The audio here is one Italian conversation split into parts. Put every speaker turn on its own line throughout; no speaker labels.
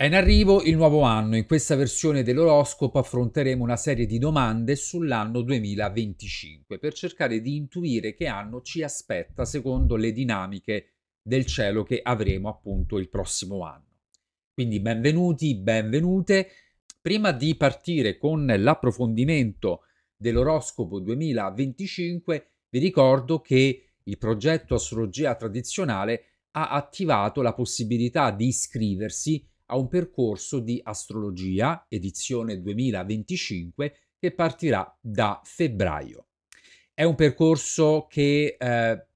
È in arrivo il nuovo anno, in questa versione dell'oroscopo affronteremo una serie di domande sull'anno 2025 per cercare di intuire che anno ci aspetta secondo le dinamiche del cielo che avremo appunto il prossimo anno. Quindi benvenuti, benvenute. Prima di partire con l'approfondimento dell'oroscopo 2025 vi ricordo che il progetto Astrologia Tradizionale ha attivato la possibilità di iscriversi a un percorso di astrologia, edizione 2025, che partirà da febbraio. È un percorso che eh,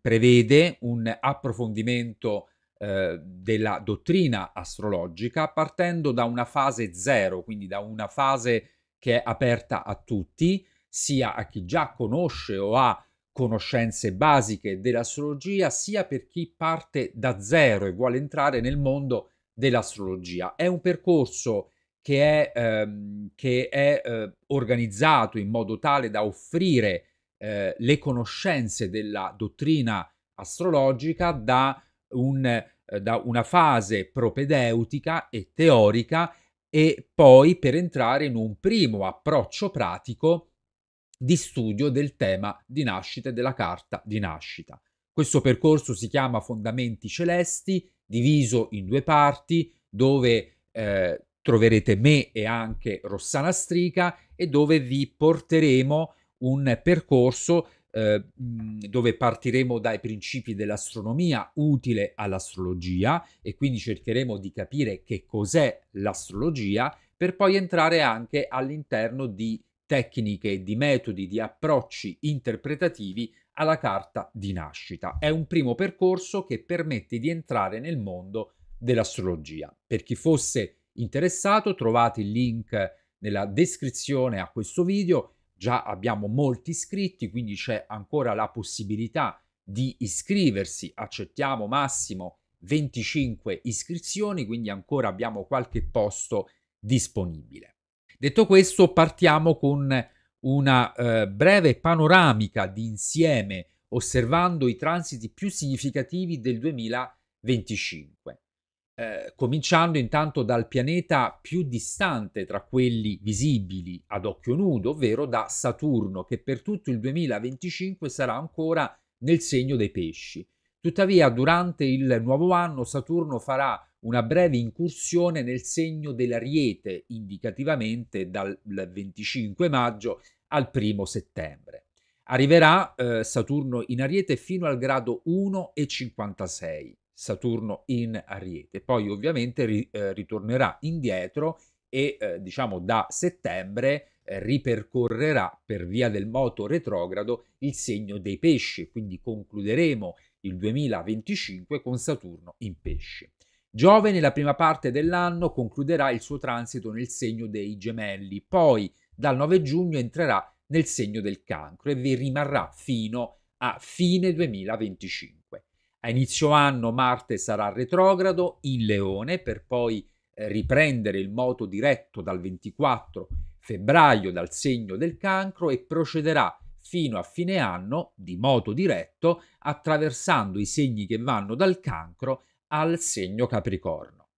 prevede un approfondimento eh, della dottrina astrologica partendo da una fase zero, quindi da una fase che è aperta a tutti, sia a chi già conosce o ha conoscenze basiche dell'astrologia, sia per chi parte da zero e vuole entrare nel mondo dell'astrologia. È un percorso che è, ehm, che è eh, organizzato in modo tale da offrire eh, le conoscenze della dottrina astrologica da, un, eh, da una fase propedeutica e teorica e poi per entrare in un primo approccio pratico di studio del tema di nascita e della carta di nascita. Questo percorso si chiama Fondamenti Celesti diviso in due parti dove eh, troverete me e anche Rossana Strica e dove vi porteremo un percorso eh, dove partiremo dai principi dell'astronomia utile all'astrologia e quindi cercheremo di capire che cos'è l'astrologia per poi entrare anche all'interno di tecniche, di metodi, di approcci interpretativi alla carta di nascita. È un primo percorso che permette di entrare nel mondo dell'astrologia. Per chi fosse interessato trovate il link nella descrizione a questo video. Già abbiamo molti iscritti, quindi c'è ancora la possibilità di iscriversi. Accettiamo massimo 25 iscrizioni, quindi ancora abbiamo qualche posto disponibile. Detto questo, partiamo con una eh, breve panoramica di insieme osservando i transiti più significativi del 2025, eh, cominciando intanto dal pianeta più distante tra quelli visibili ad occhio nudo, ovvero da Saturno, che per tutto il 2025 sarà ancora nel segno dei pesci. Tuttavia, durante il nuovo anno Saturno farà una breve incursione nel segno dell'ariete, indicativamente dal 25 maggio al 1 settembre. Arriverà eh, Saturno in ariete fino al grado 1,56, Saturno in ariete, poi ovviamente ri, eh, ritornerà indietro e eh, diciamo da settembre eh, ripercorrerà per via del moto retrogrado il segno dei pesci, quindi concluderemo il 2025 con Saturno in pesci. Giove nella prima parte dell'anno concluderà il suo transito nel segno dei gemelli, poi dal 9 giugno entrerà nel segno del cancro e vi rimarrà fino a fine 2025. A inizio anno Marte sarà retrogrado in Leone per poi eh, riprendere il moto diretto dal 24 febbraio dal segno del cancro e procederà fino a fine anno di moto diretto attraversando i segni che vanno dal cancro al segno Capricorno.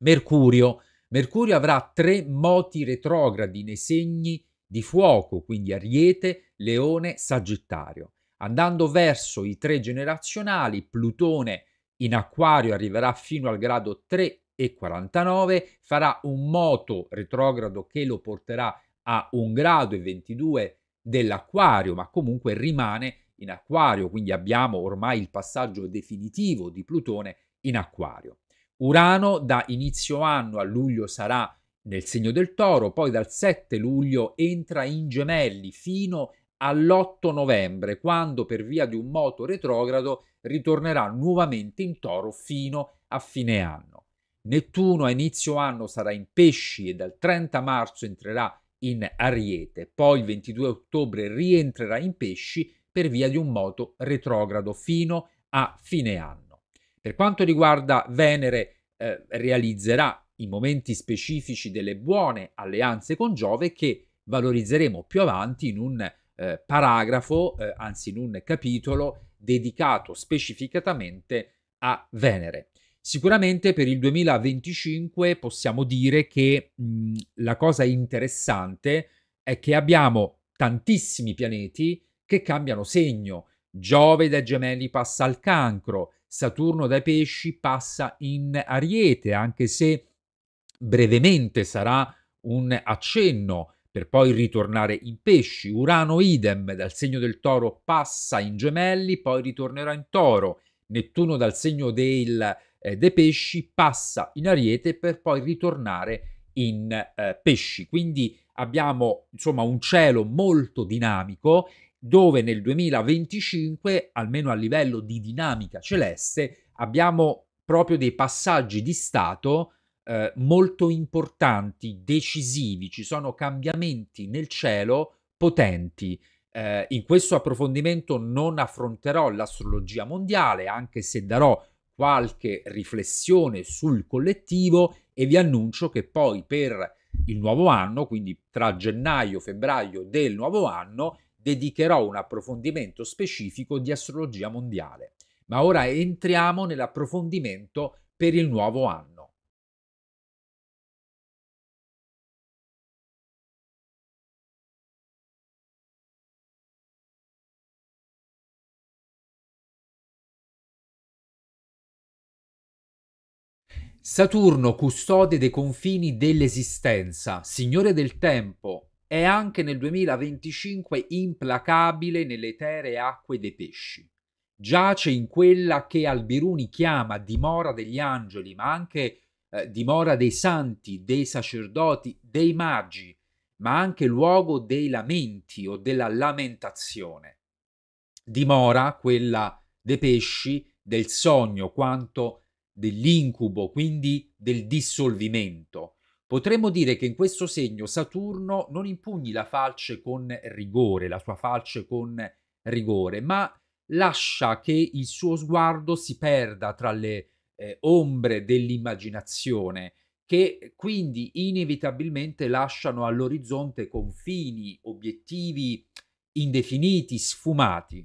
Mercurio. Mercurio avrà tre moti retrogradi nei segni di fuoco, quindi Ariete, Leone, Sagittario. Andando verso i tre generazionali, Plutone in Acquario arriverà fino al grado 3 e 49, farà un moto retrogrado che lo porterà a un grado e 22 dell'Acquario, ma comunque rimane in acquario, quindi abbiamo ormai il passaggio definitivo di Plutone in acquario. Urano da inizio anno a luglio sarà nel segno del toro, poi dal 7 luglio entra in gemelli fino all'8 novembre, quando per via di un moto retrogrado ritornerà nuovamente in toro fino a fine anno. Nettuno a inizio anno sarà in pesci e dal 30 marzo entrerà in ariete, poi il 22 ottobre rientrerà in pesci per via di un moto retrogrado fino a fine anno. Per quanto riguarda Venere, eh, realizzerà i momenti specifici delle buone alleanze con Giove che valorizzeremo più avanti in un eh, paragrafo, eh, anzi in un capitolo dedicato specificatamente a Venere. Sicuramente per il 2025 possiamo dire che mh, mm, la cosa interessante è che abbiamo tantissimi pianeti che cambiano segno. Giove dai gemelli passa al cancro, Saturno dai pesci passa in ariete, anche se brevemente sarà un accenno per poi ritornare in pesci. Urano idem dal segno del toro passa in gemelli, poi ritornerà in toro. Nettuno dal segno del, eh, dei pesci passa in ariete per poi ritornare in eh, pesci. Quindi abbiamo insomma un cielo molto dinamico dove nel 2025, almeno a livello di dinamica celeste, abbiamo proprio dei passaggi di stato eh, molto importanti, decisivi, ci sono cambiamenti nel cielo potenti. Eh, in questo approfondimento non affronterò l'astrologia mondiale, anche se darò qualche riflessione sul collettivo e vi annuncio che poi per il nuovo anno, quindi tra gennaio e febbraio del nuovo anno, dedicherò un approfondimento specifico
di astrologia mondiale. Ma ora entriamo nell'approfondimento per il nuovo anno. Saturno, custode dei confini dell'esistenza, signore del tempo,
è anche nel 2025 implacabile nelle eteree acque dei pesci. Giace in quella che Albiruni chiama dimora degli angeli, ma anche eh, dimora dei santi, dei sacerdoti, dei magi, ma anche luogo dei lamenti o della lamentazione. Dimora quella dei pesci, del sogno, quanto dell'incubo, quindi del dissolvimento Potremmo dire che in questo segno Saturno non impugni la falce con rigore, la sua falce con rigore, ma lascia che il suo sguardo si perda tra le eh, ombre dell'immaginazione, che quindi inevitabilmente lasciano all'orizzonte confini, obiettivi indefiniti, sfumati.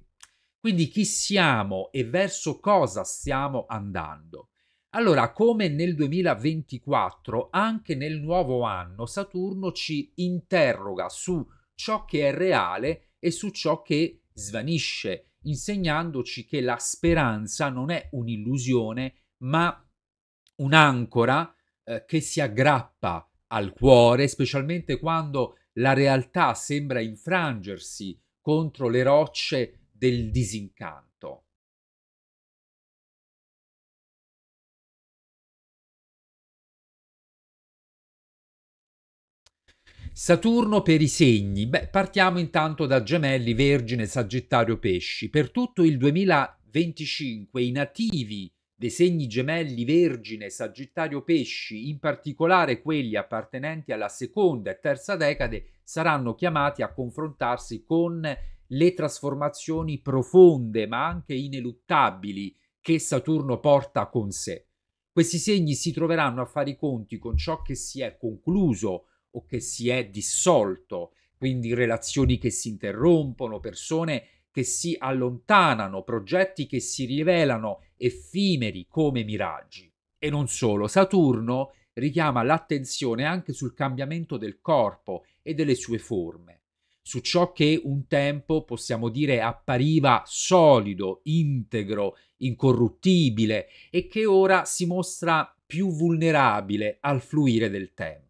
Quindi chi siamo e verso cosa stiamo andando? Allora, come nel 2024, anche nel nuovo anno Saturno ci interroga su ciò che è reale e su ciò che svanisce, insegnandoci che la speranza non è un'illusione, ma un'ancora eh, che si aggrappa al cuore, specialmente quando
la realtà sembra infrangersi contro le rocce del disincanto. Saturno
per i segni. Beh, partiamo intanto da Gemelli, Vergine, Sagittario, Pesci. Per tutto il 2025 i nativi dei segni Gemelli, Vergine, Sagittario, Pesci, in particolare quelli appartenenti alla seconda e terza decade, saranno chiamati a confrontarsi con le trasformazioni profonde, ma anche ineluttabili, che Saturno porta con sé. Questi segni si troveranno a fare i conti con ciò che si è concluso o che si è dissolto, quindi relazioni che si interrompono, persone che si allontanano, progetti che si rivelano effimeri come miraggi. E non solo, Saturno richiama l'attenzione anche sul cambiamento del corpo e delle sue forme, su ciò che un tempo possiamo dire appariva solido, integro, incorruttibile e che ora si mostra più vulnerabile al fluire del tempo.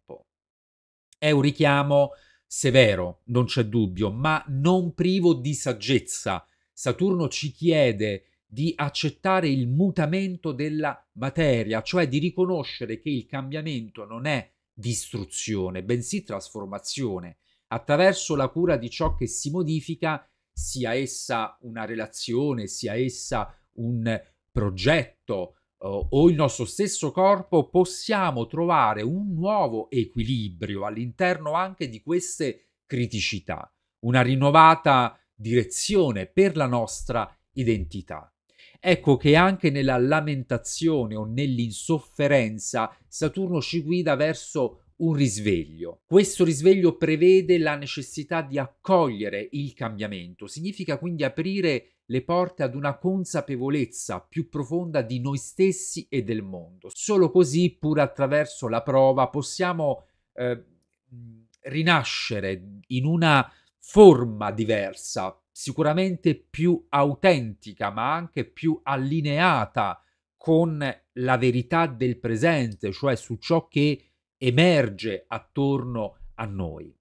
È un richiamo severo, non c'è dubbio, ma non privo di saggezza. Saturno ci chiede di accettare il mutamento della materia, cioè di riconoscere che il cambiamento non è distruzione, bensì trasformazione. Attraverso la cura di ciò che si modifica, sia essa una relazione, sia essa un progetto, eh, o il nostro stesso corpo possiamo trovare un nuovo equilibrio all'interno anche di queste criticità, una rinnovata direzione per la nostra identità. Ecco che anche nella lamentazione o nell'insofferenza Saturno ci guida verso un risveglio. Questo risveglio prevede la necessità di accogliere il cambiamento, significa quindi aprire le porte ad una consapevolezza più profonda di noi stessi e del mondo. Solo così, pur attraverso la prova, possiamo eh, rinascere in una forma diversa, sicuramente più autentica, ma anche più allineata con la verità del presente, cioè su ciò che emerge attorno a noi.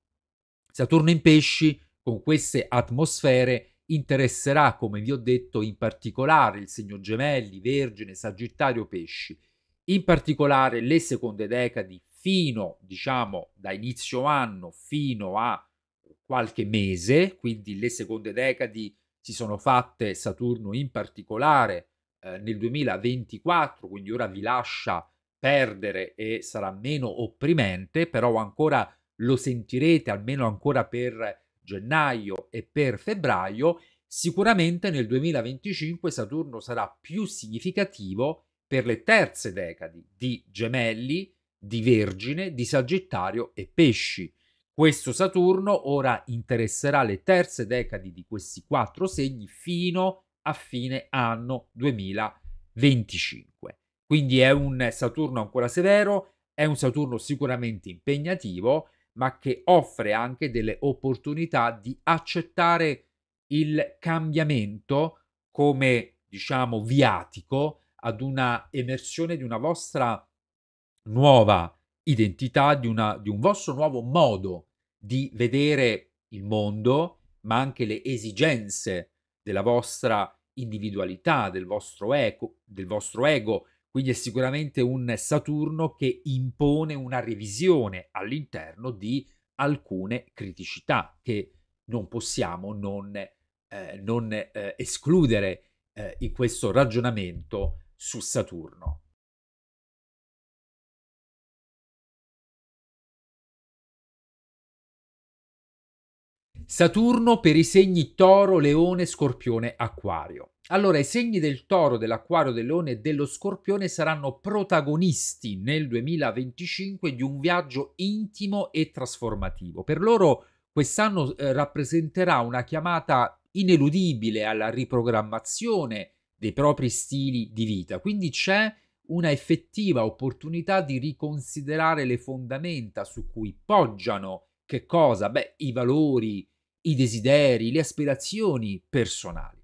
Saturno in pesci, con queste atmosfere, interesserà, come vi ho detto, in particolare il segno gemelli, vergine, sagittario, pesci, in particolare le seconde decadi fino, diciamo, da inizio anno fino a qualche mese, quindi le seconde decadi si sono fatte Saturno in particolare eh, nel 2024, quindi ora vi lascia perdere e sarà meno opprimente, però ancora lo sentirete almeno ancora per gennaio e per febbraio. Sicuramente nel 2025 Saturno sarà più significativo per le terze decadi di Gemelli, di Vergine, di Sagittario e Pesci. Questo Saturno ora interesserà le terze decadi di questi quattro segni fino a fine anno 2025. Quindi è un Saturno ancora severo, è un Saturno sicuramente impegnativo, ma che offre anche delle opportunità di accettare il cambiamento come, diciamo, viatico ad una emersione di una vostra nuova identità, di, una, di un vostro nuovo modo di vedere il mondo, ma anche le esigenze della vostra individualità, del vostro ego, del vostro ego quindi è sicuramente un Saturno che impone una revisione all'interno di alcune criticità che non possiamo non, eh, non eh, escludere
eh, in questo ragionamento su Saturno. Saturno per i segni Toro, Leone, Scorpione, Acquario.
Allora i segni del toro, dell'acquario, del leone e dello scorpione saranno protagonisti nel 2025 di un viaggio intimo e trasformativo. Per loro quest'anno eh, rappresenterà una chiamata ineludibile alla riprogrammazione dei propri stili di vita, quindi c'è una effettiva opportunità di riconsiderare le fondamenta su cui poggiano che cosa? Beh, i valori, i desideri, le aspirazioni personali.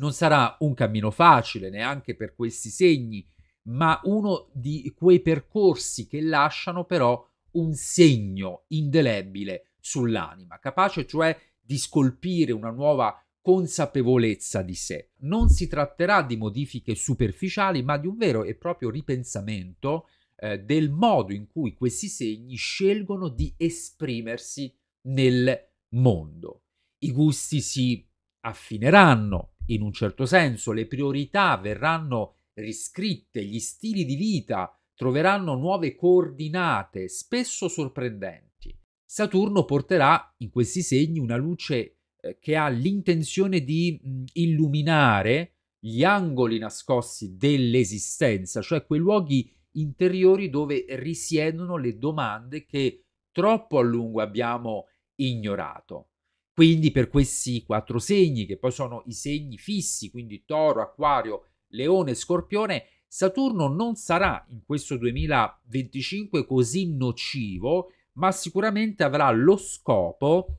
Non sarà un cammino facile neanche per questi segni, ma uno di quei percorsi che lasciano però un segno indelebile sull'anima, capace cioè di scolpire una nuova consapevolezza di sé. Non si tratterà di modifiche superficiali, ma di un vero e proprio ripensamento eh, del modo in cui questi segni scelgono di esprimersi nel mondo. I gusti si affineranno, in un certo senso, le priorità verranno riscritte, gli stili di vita troveranno nuove coordinate, spesso sorprendenti. Saturno porterà in questi segni una luce eh, che ha l'intenzione di mm, illuminare gli angoli nascosti dell'esistenza, cioè quei luoghi interiori dove risiedono le domande che troppo a lungo abbiamo ignorato. Quindi per questi quattro segni, che poi sono i segni fissi, quindi toro, acquario, leone, scorpione, Saturno non sarà in questo 2025 così nocivo, ma sicuramente avrà lo scopo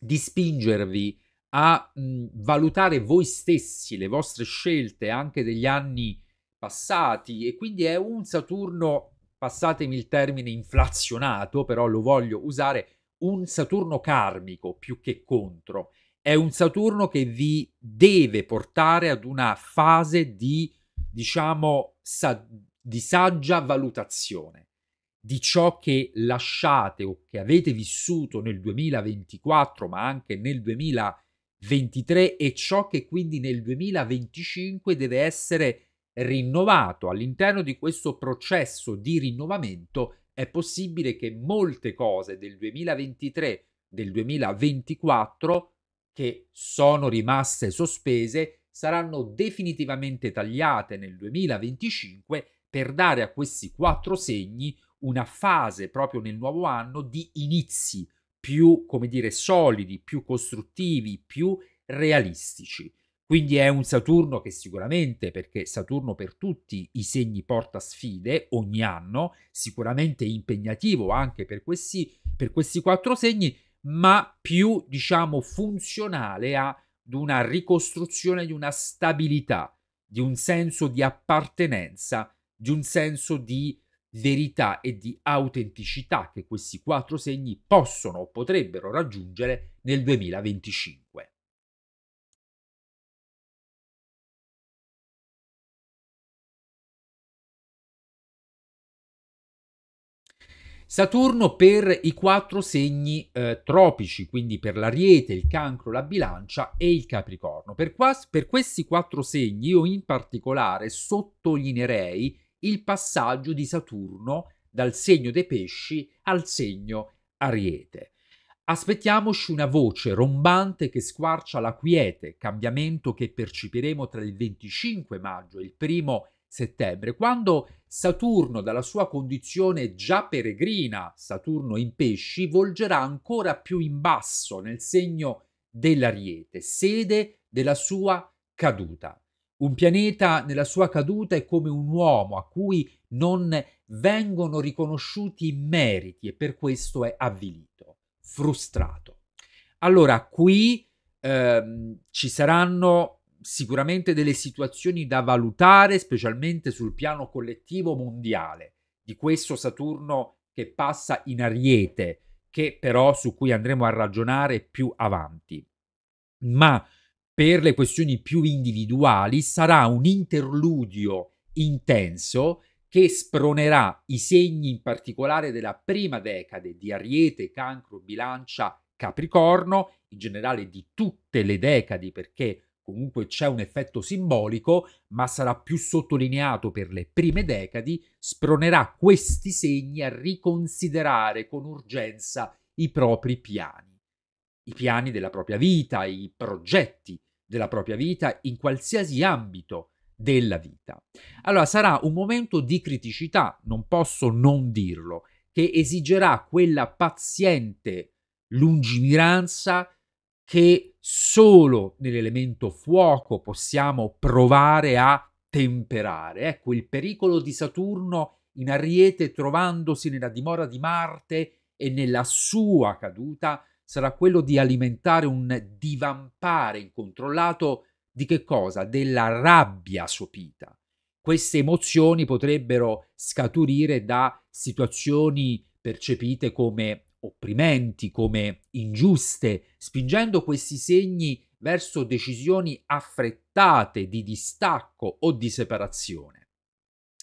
di spingervi a mh, valutare voi stessi, le vostre scelte anche degli anni passati e quindi è un Saturno, passatemi il termine inflazionato, però lo voglio usare un Saturno karmico più che contro, è un Saturno che vi deve portare ad una fase di, diciamo, sa di saggia valutazione di ciò che lasciate o che avete vissuto nel 2024, ma anche nel 2023 e ciò che quindi nel 2025 deve essere rinnovato all'interno di questo processo di rinnovamento è possibile che molte cose del 2023, del 2024, che sono rimaste sospese, saranno definitivamente tagliate nel 2025 per dare a questi quattro segni una fase proprio nel nuovo anno di inizi più, come dire, solidi, più costruttivi, più realistici. Quindi è un Saturno che sicuramente, perché Saturno per tutti i segni porta sfide ogni anno, sicuramente impegnativo anche per questi, per questi quattro segni, ma più diciamo funzionale ad una ricostruzione di una stabilità, di un senso di appartenenza, di un senso di verità e di autenticità che questi quattro segni possono o potrebbero
raggiungere nel 2025. Saturno per i quattro segni eh,
tropici, quindi per l'ariete, il cancro, la bilancia e il capricorno. Per, per questi quattro segni io in particolare sottolineerei il passaggio di Saturno dal segno dei pesci al segno ariete. Aspettiamoci una voce rombante che squarcia la quiete, cambiamento che percepiremo tra il 25 maggio e il primo settembre, quando Saturno dalla sua condizione già peregrina, Saturno in pesci, volgerà ancora più in basso nel segno dell'ariete, sede della sua caduta. Un pianeta nella sua caduta è come un uomo a cui non vengono riconosciuti i meriti e per questo è avvilito, frustrato. Allora qui ehm, ci saranno sicuramente delle situazioni da valutare, specialmente sul piano collettivo mondiale, di questo Saturno che passa in ariete, che però su cui andremo a ragionare più avanti. Ma per le questioni più individuali sarà un interludio intenso che spronerà i segni in particolare della prima decade di Ariete, Cancro, Bilancia, Capricorno, in generale di tutte le decadi perché comunque c'è un effetto simbolico, ma sarà più sottolineato per le prime decadi, spronerà questi segni a riconsiderare con urgenza i propri piani, i piani della propria vita, i progetti della propria vita in qualsiasi ambito della vita. Allora sarà un momento di criticità, non posso non dirlo, che esigerà quella paziente lungimiranza che solo nell'elemento fuoco possiamo provare a temperare. Ecco il pericolo di Saturno in Ariete trovandosi nella dimora di Marte e nella sua caduta sarà quello di alimentare un divampare incontrollato di che cosa? Della rabbia sopita. Queste emozioni potrebbero scaturire da situazioni percepite come opprimenti, come ingiuste, spingendo questi segni verso decisioni affrettate di distacco o di separazione.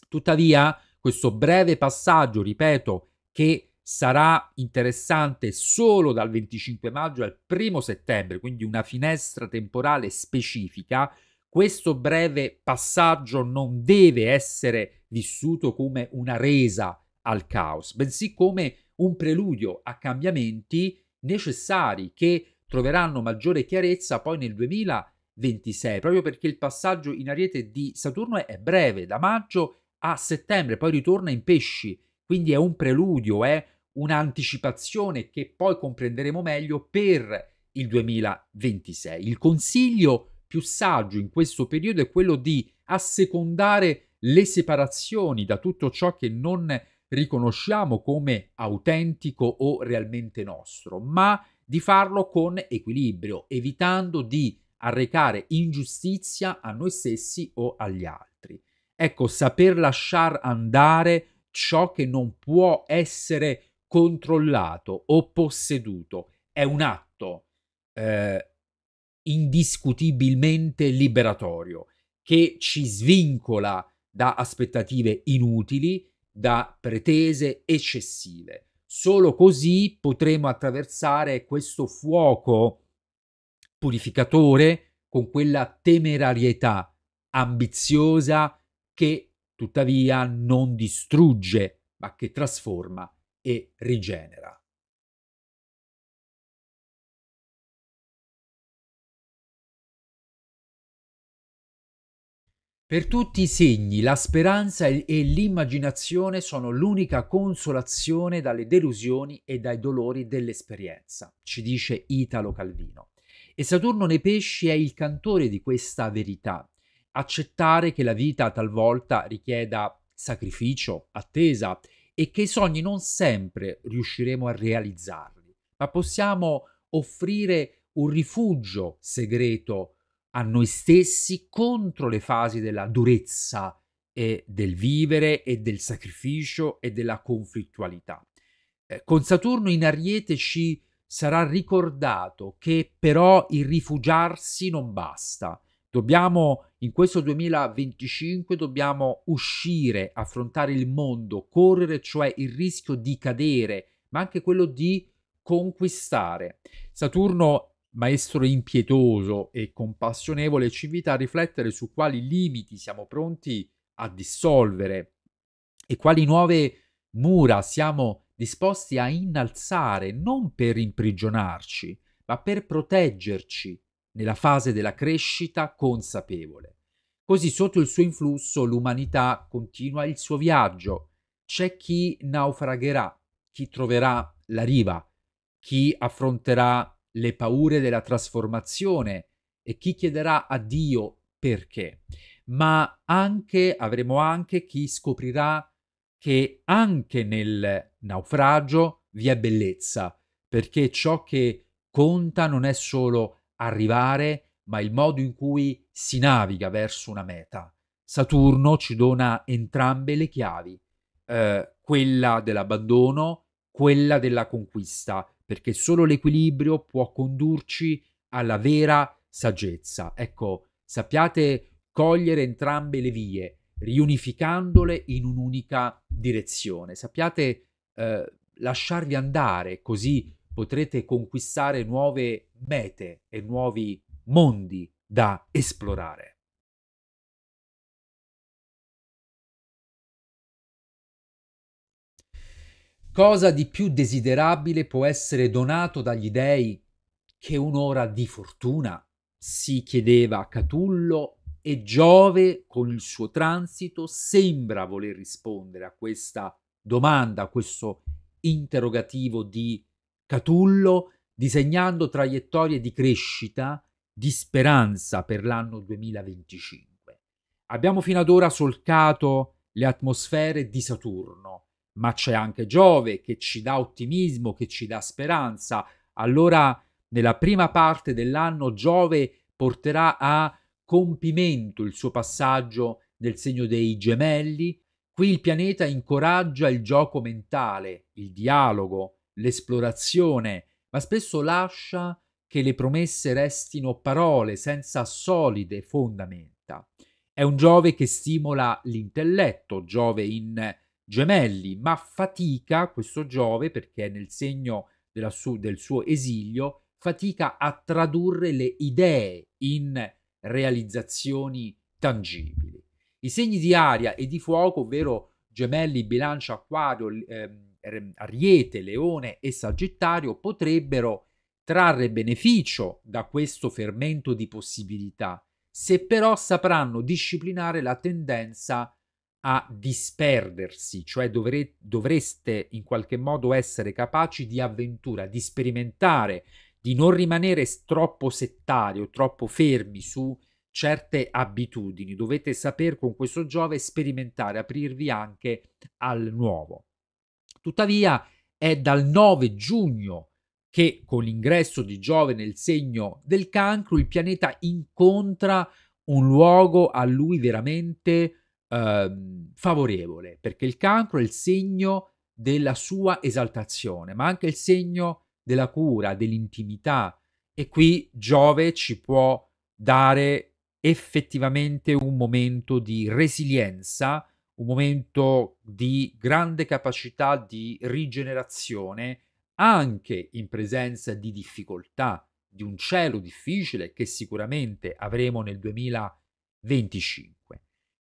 Tuttavia, questo breve passaggio, ripeto, che sarà interessante solo dal 25 maggio al 1 settembre, quindi una finestra temporale specifica, questo breve passaggio non deve essere vissuto come una resa al caos, bensì come un preludio a cambiamenti necessari che troveranno maggiore chiarezza poi nel 2026, proprio perché il passaggio in ariete di Saturno è breve, da maggio a settembre, poi ritorna in pesci, quindi è un preludio, è eh, un'anticipazione che poi comprenderemo meglio per il 2026. Il consiglio più saggio in questo periodo è quello di assecondare le separazioni da tutto ciò che non è riconosciamo come autentico o realmente nostro, ma di farlo con equilibrio, evitando di arrecare ingiustizia a noi stessi o agli altri. Ecco, saper lasciar andare ciò che non può essere controllato o posseduto è un atto eh, indiscutibilmente liberatorio che ci svincola da aspettative inutili da pretese eccessive. Solo così potremo attraversare questo fuoco purificatore con quella temerarietà ambiziosa che tuttavia non distrugge,
ma che trasforma e rigenera. Per tutti i segni, la speranza e l'immaginazione
sono l'unica consolazione dalle delusioni e dai dolori dell'esperienza, ci dice Italo Calvino. E Saturno nei pesci è il cantore di questa verità. Accettare che la vita talvolta richieda sacrificio, attesa e che i sogni non sempre riusciremo a realizzarli, ma possiamo offrire un rifugio segreto a noi stessi contro le fasi della durezza e del vivere e del sacrificio e della conflittualità. Eh, con Saturno in Ariete ci sarà ricordato che però il rifugiarsi non basta. Dobbiamo, in questo 2025, dobbiamo uscire, affrontare il mondo, correre cioè il rischio di cadere, ma anche quello di conquistare. Saturno maestro impietoso e compassionevole ci invita a riflettere su quali limiti siamo pronti a dissolvere e quali nuove mura siamo disposti a innalzare non per imprigionarci, ma per proteggerci nella fase della crescita consapevole. Così sotto il suo influsso l'umanità continua il suo viaggio. C'è chi naufragherà, chi troverà la riva, chi affronterà le paure della trasformazione e chi chiederà a Dio perché, ma anche avremo anche chi scoprirà che anche nel naufragio vi è bellezza, perché ciò che conta non è solo arrivare, ma il modo in cui si naviga verso una meta. Saturno ci dona entrambe le chiavi, eh, quella dell'abbandono, quella della conquista, perché solo l'equilibrio può condurci alla vera saggezza. Ecco, sappiate cogliere entrambe le vie, riunificandole in un'unica direzione. Sappiate eh, lasciarvi andare, così potrete
conquistare nuove mete e nuovi mondi da esplorare. Cosa di più desiderabile può essere donato dagli
dei che un'ora di fortuna? si chiedeva Catullo e Giove con il suo transito sembra voler rispondere a questa domanda, a questo interrogativo di Catullo, disegnando traiettorie di crescita, di speranza per l'anno 2025. Abbiamo fino ad ora solcato le atmosfere di Saturno, ma c'è anche Giove che ci dà ottimismo, che ci dà speranza. Allora, nella prima parte dell'anno, Giove porterà a compimento il suo passaggio nel segno dei gemelli. Qui il pianeta incoraggia il gioco mentale, il dialogo, l'esplorazione, ma spesso lascia che le promesse restino parole senza solide fondamenta. È un Giove che stimola l'intelletto, Giove in gemelli, ma fatica questo Giove, perché è nel segno su, del suo esilio, fatica a tradurre le idee in realizzazioni tangibili. I segni di aria e di fuoco, ovvero gemelli, bilancia, acquario, ehm, ariete, leone e sagittario, potrebbero trarre beneficio da questo fermento di possibilità, se però sapranno disciplinare la tendenza a a disperdersi, cioè dovre- dovreste in qualche modo essere capaci di avventura, di sperimentare, di non rimanere troppo settari o troppo fermi su certe abitudini. Dovete saper con questo Giove sperimentare, aprirvi anche al nuovo. Tuttavia è dal 9 giugno che con l'ingresso di Giove nel segno del cancro il pianeta incontra un luogo a lui veramente eh, favorevole, perché il cancro è il segno della sua esaltazione, ma anche il segno della cura, dell'intimità. E qui Giove ci può dare effettivamente un momento di resilienza, un momento di grande capacità di rigenerazione anche in presenza di difficoltà, di un cielo difficile che sicuramente avremo nel 2025.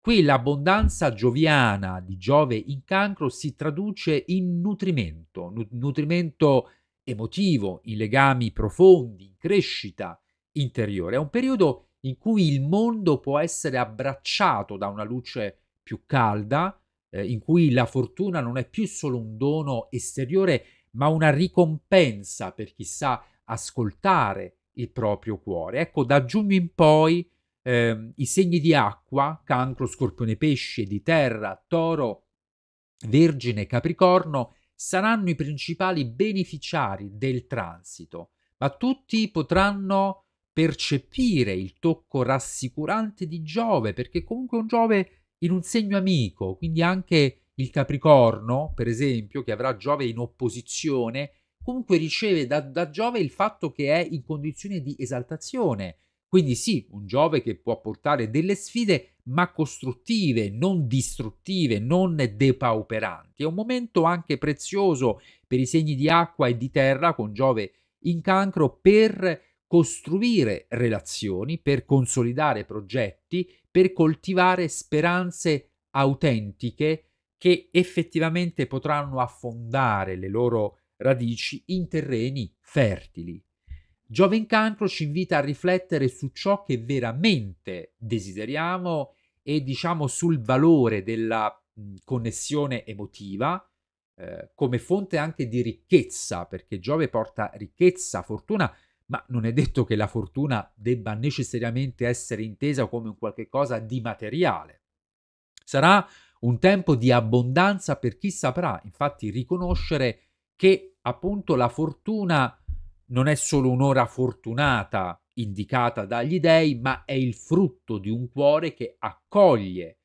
Qui l'abbondanza gioviana di Giove in cancro si traduce in nutrimento, nutrimento emotivo, in legami profondi, in crescita interiore. È un periodo in cui il mondo può essere abbracciato da una luce più calda, eh, in cui la fortuna non è più solo un dono esteriore, ma una ricompensa per chi sa ascoltare il proprio cuore. Ecco, da giugno in poi eh, i segni di acqua, cancro, scorpione, pesce, di terra, toro, vergine, capricorno, saranno i principali beneficiari del transito, ma tutti potranno percepire il tocco rassicurante di Giove, perché comunque è un Giove in un segno amico, quindi anche il Capricorno, per esempio, che avrà Giove in opposizione, comunque riceve da, da Giove il fatto che è in condizione di esaltazione, quindi sì, un Giove che può portare delle sfide, ma costruttive, non distruttive, non depauperanti. È un momento anche prezioso per i segni di acqua e di terra con Giove in cancro per costruire relazioni, per consolidare progetti, per coltivare speranze autentiche che effettivamente potranno affondare le loro radici in terreni fertili, Giove in cancro ci invita a riflettere su ciò che veramente desideriamo e diciamo sul valore della connessione emotiva eh, come fonte anche di ricchezza, perché Giove porta ricchezza, fortuna, ma non è detto che la fortuna debba necessariamente essere intesa come un qualche cosa di materiale. Sarà un tempo di abbondanza per chi saprà infatti riconoscere che appunto la fortuna non è solo un'ora fortunata indicata dagli dei, ma è il frutto di un cuore che accoglie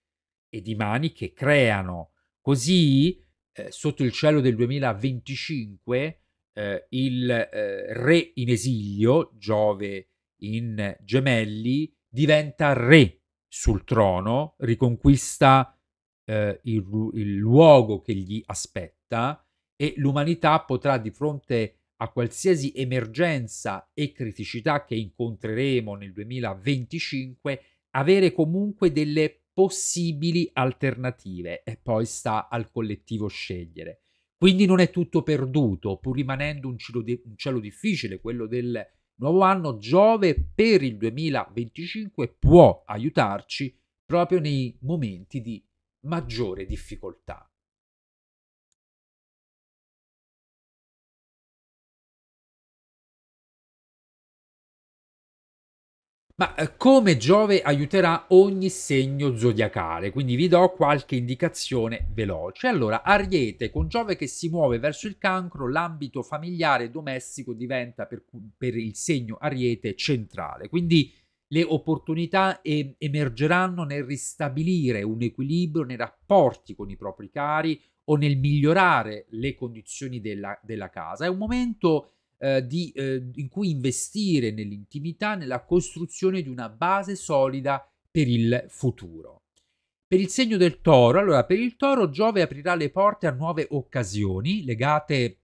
e di mani che creano. Così, eh, sotto il cielo del 2025, eh, il eh, re in esilio, Giove in gemelli, diventa re sul trono, riconquista eh, il, il luogo che gli aspetta e l'umanità potrà di fronte a a qualsiasi emergenza e criticità che incontreremo nel 2025, avere comunque delle possibili alternative e poi sta al collettivo scegliere. Quindi non è tutto perduto, pur rimanendo un cielo, di- un cielo difficile, quello del nuovo anno, Giove per il 2025 può
aiutarci proprio nei momenti di maggiore difficoltà. Ma eh, come Giove aiuterà
ogni segno zodiacale? Quindi vi do qualche indicazione veloce. Allora, Ariete, con Giove che si muove verso il cancro, l'ambito familiare e domestico diventa per, per, il segno Ariete centrale. Quindi le opportunità em emergeranno nel ristabilire un equilibrio nei rapporti con i propri cari o nel migliorare le condizioni della, della casa. È un momento eh, di, eh, in cui investire nell'intimità, nella costruzione di una base solida per il futuro. Per il segno del toro, allora per il toro Giove aprirà le porte a nuove occasioni legate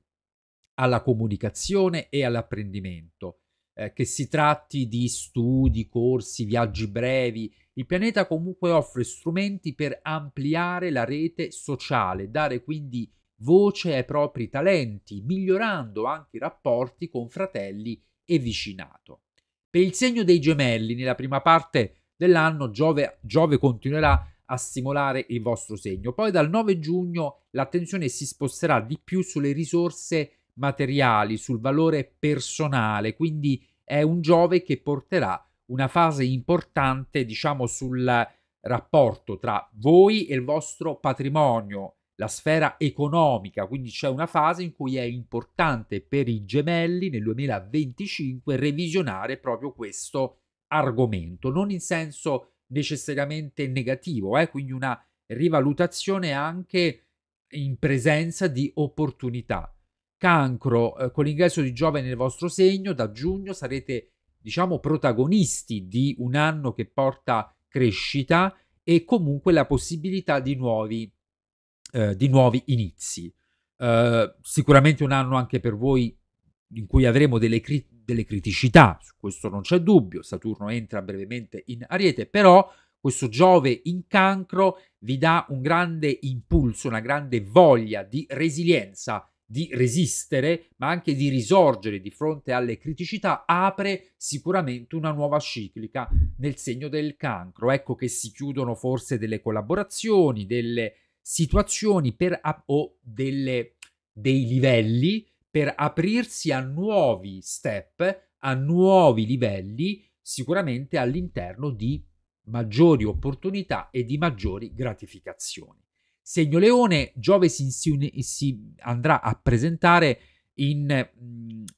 alla comunicazione e all'apprendimento, eh, che si tratti di studi, corsi, viaggi brevi. Il pianeta comunque offre strumenti per ampliare la rete sociale, dare quindi voce ai propri talenti, migliorando anche i rapporti con fratelli e vicinato. Per il segno dei gemelli, nella prima parte dell'anno, Giove, Giove continuerà a stimolare il vostro segno. Poi dal 9 giugno l'attenzione si sposterà di più sulle risorse materiali, sul valore personale, quindi è un Giove che porterà una fase importante, diciamo, sul rapporto tra voi e il vostro patrimonio, la sfera economica, quindi c'è una fase in cui è importante per i gemelli nel 2025 revisionare proprio questo argomento, non in senso necessariamente negativo, eh? quindi una rivalutazione anche in presenza di opportunità. Cancro, eh, con l'ingresso di Giove nel vostro segno, da giugno sarete, diciamo, protagonisti di un anno che porta crescita e comunque la possibilità di nuovi eh, di nuovi inizi. Eh, sicuramente un anno anche per voi in cui avremo delle, cri delle criticità, su questo non c'è dubbio, Saturno entra brevemente in Ariete, però questo Giove in cancro vi dà un grande impulso, una grande voglia di resilienza, di resistere, ma anche di risorgere di fronte alle criticità, apre sicuramente una nuova ciclica nel segno del cancro. Ecco che si chiudono forse delle collaborazioni, delle situazioni per, o delle, dei livelli per aprirsi a nuovi step, a nuovi livelli, sicuramente all'interno di maggiori opportunità e di maggiori gratificazioni. Segno Leone, Giove si, si andrà a presentare in,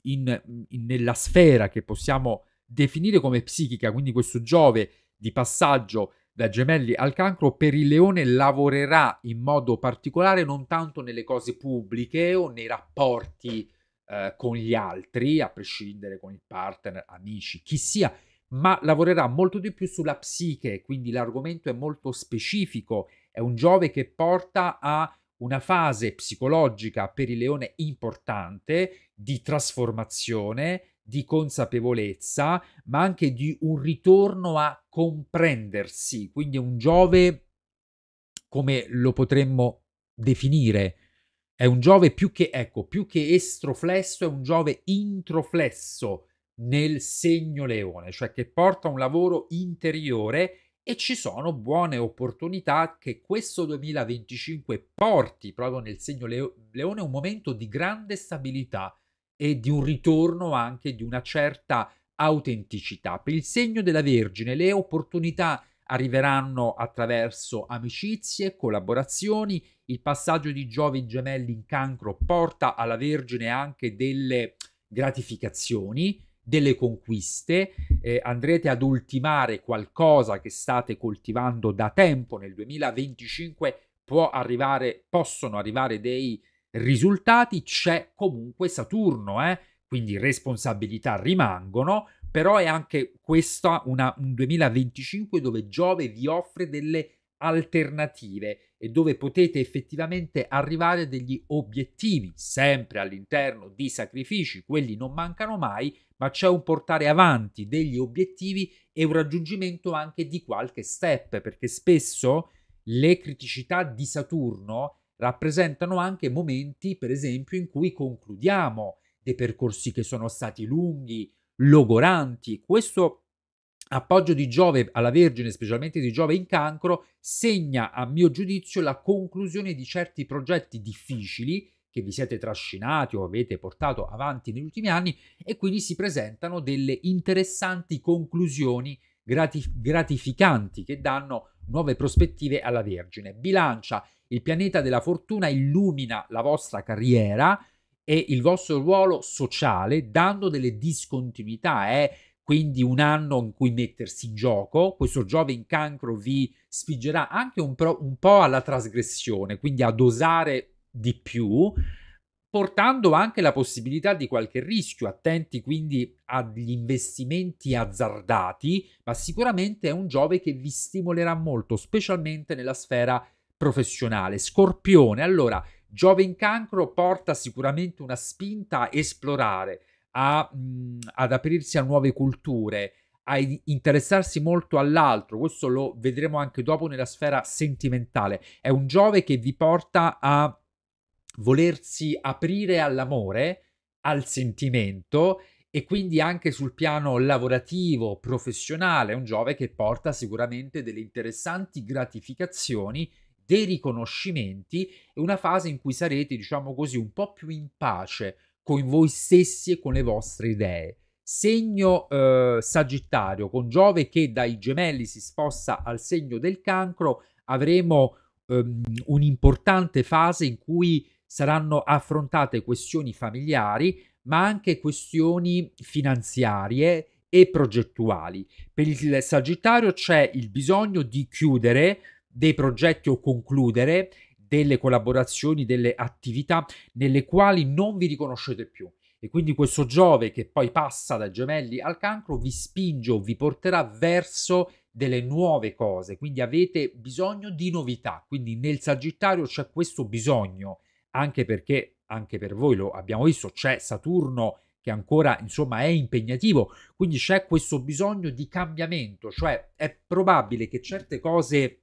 in, in, nella sfera che possiamo definire come psichica, quindi questo Giove di passaggio da gemelli al cancro, per il leone lavorerà in modo particolare non tanto nelle cose pubbliche o nei rapporti eh, con gli altri, a prescindere con il partner, amici, chi sia, ma lavorerà molto di più sulla psiche, quindi l'argomento è molto specifico, è un Giove che porta a una fase psicologica per il leone importante di trasformazione, di consapevolezza, ma anche di un ritorno a comprendersi, quindi un Giove come lo potremmo definire. È un Giove più che, ecco, più che estroflesso, è un Giove introflesso nel segno leone, cioè che porta un lavoro interiore e ci sono buone opportunità che questo 2025 porti proprio nel segno leone un momento di grande stabilità, e di un ritorno anche di una certa autenticità. Per il segno della Vergine le opportunità arriveranno attraverso amicizie, collaborazioni, il passaggio di Giove in gemelli in cancro porta alla Vergine anche delle gratificazioni, delle conquiste, eh, andrete ad ultimare qualcosa che state coltivando da tempo nel 2025 può arrivare, possono arrivare dei risultati c'è comunque Saturno, eh? quindi responsabilità rimangono, però è anche questo un 2025 dove Giove vi offre delle alternative e dove potete effettivamente arrivare a degli obiettivi, sempre all'interno di sacrifici, quelli non mancano mai, ma c'è un portare avanti degli obiettivi e un raggiungimento anche di qualche step, perché spesso le criticità di Saturno rappresentano anche momenti, per esempio, in cui concludiamo dei percorsi che sono stati lunghi, logoranti. Questo appoggio di Giove alla Vergine, specialmente di Giove in cancro, segna, a mio giudizio, la conclusione di certi progetti difficili che vi siete trascinati o avete portato avanti negli ultimi anni e quindi si presentano delle interessanti conclusioni gratif gratificanti che danno nuove prospettive alla Vergine. Bilancia il pianeta della fortuna illumina la vostra carriera e il vostro ruolo sociale dando delle discontinuità. È eh. quindi un anno in cui mettersi in gioco. Questo Giove in cancro vi spingerà anche un, pro, un po' alla trasgressione, quindi ad osare di più portando anche la possibilità di qualche rischio, attenti quindi agli investimenti azzardati, ma sicuramente è un Giove che vi stimolerà molto, specialmente nella sfera economica professionale. Scorpione, allora, Giove in cancro porta sicuramente una spinta a esplorare, a, mh, ad aprirsi a nuove culture, a interessarsi molto all'altro. Questo lo vedremo anche dopo nella sfera sentimentale. È un Giove che vi porta a volersi aprire all'amore, al sentimento e quindi anche sul piano lavorativo, professionale, è un Giove che porta sicuramente delle interessanti gratificazioni dei riconoscimenti e una fase in cui sarete, diciamo così, un po' più in pace con voi stessi e con le vostre idee. Segno eh, Sagittario con Giove che dai gemelli si sposta al segno del cancro, avremo ehm, un'importante fase in cui saranno affrontate questioni familiari, ma anche questioni finanziarie e progettuali. Per il Sagittario c'è il bisogno di chiudere dei progetti o concludere delle collaborazioni, delle attività nelle quali non vi riconoscete più. E quindi questo Giove che poi passa dai gemelli al cancro vi spinge o vi porterà verso delle nuove cose, quindi avete bisogno di novità, quindi nel Sagittario c'è questo bisogno, anche perché anche per voi lo abbiamo visto, c'è Saturno che ancora insomma è impegnativo, quindi c'è questo bisogno di cambiamento, cioè è probabile che certe cose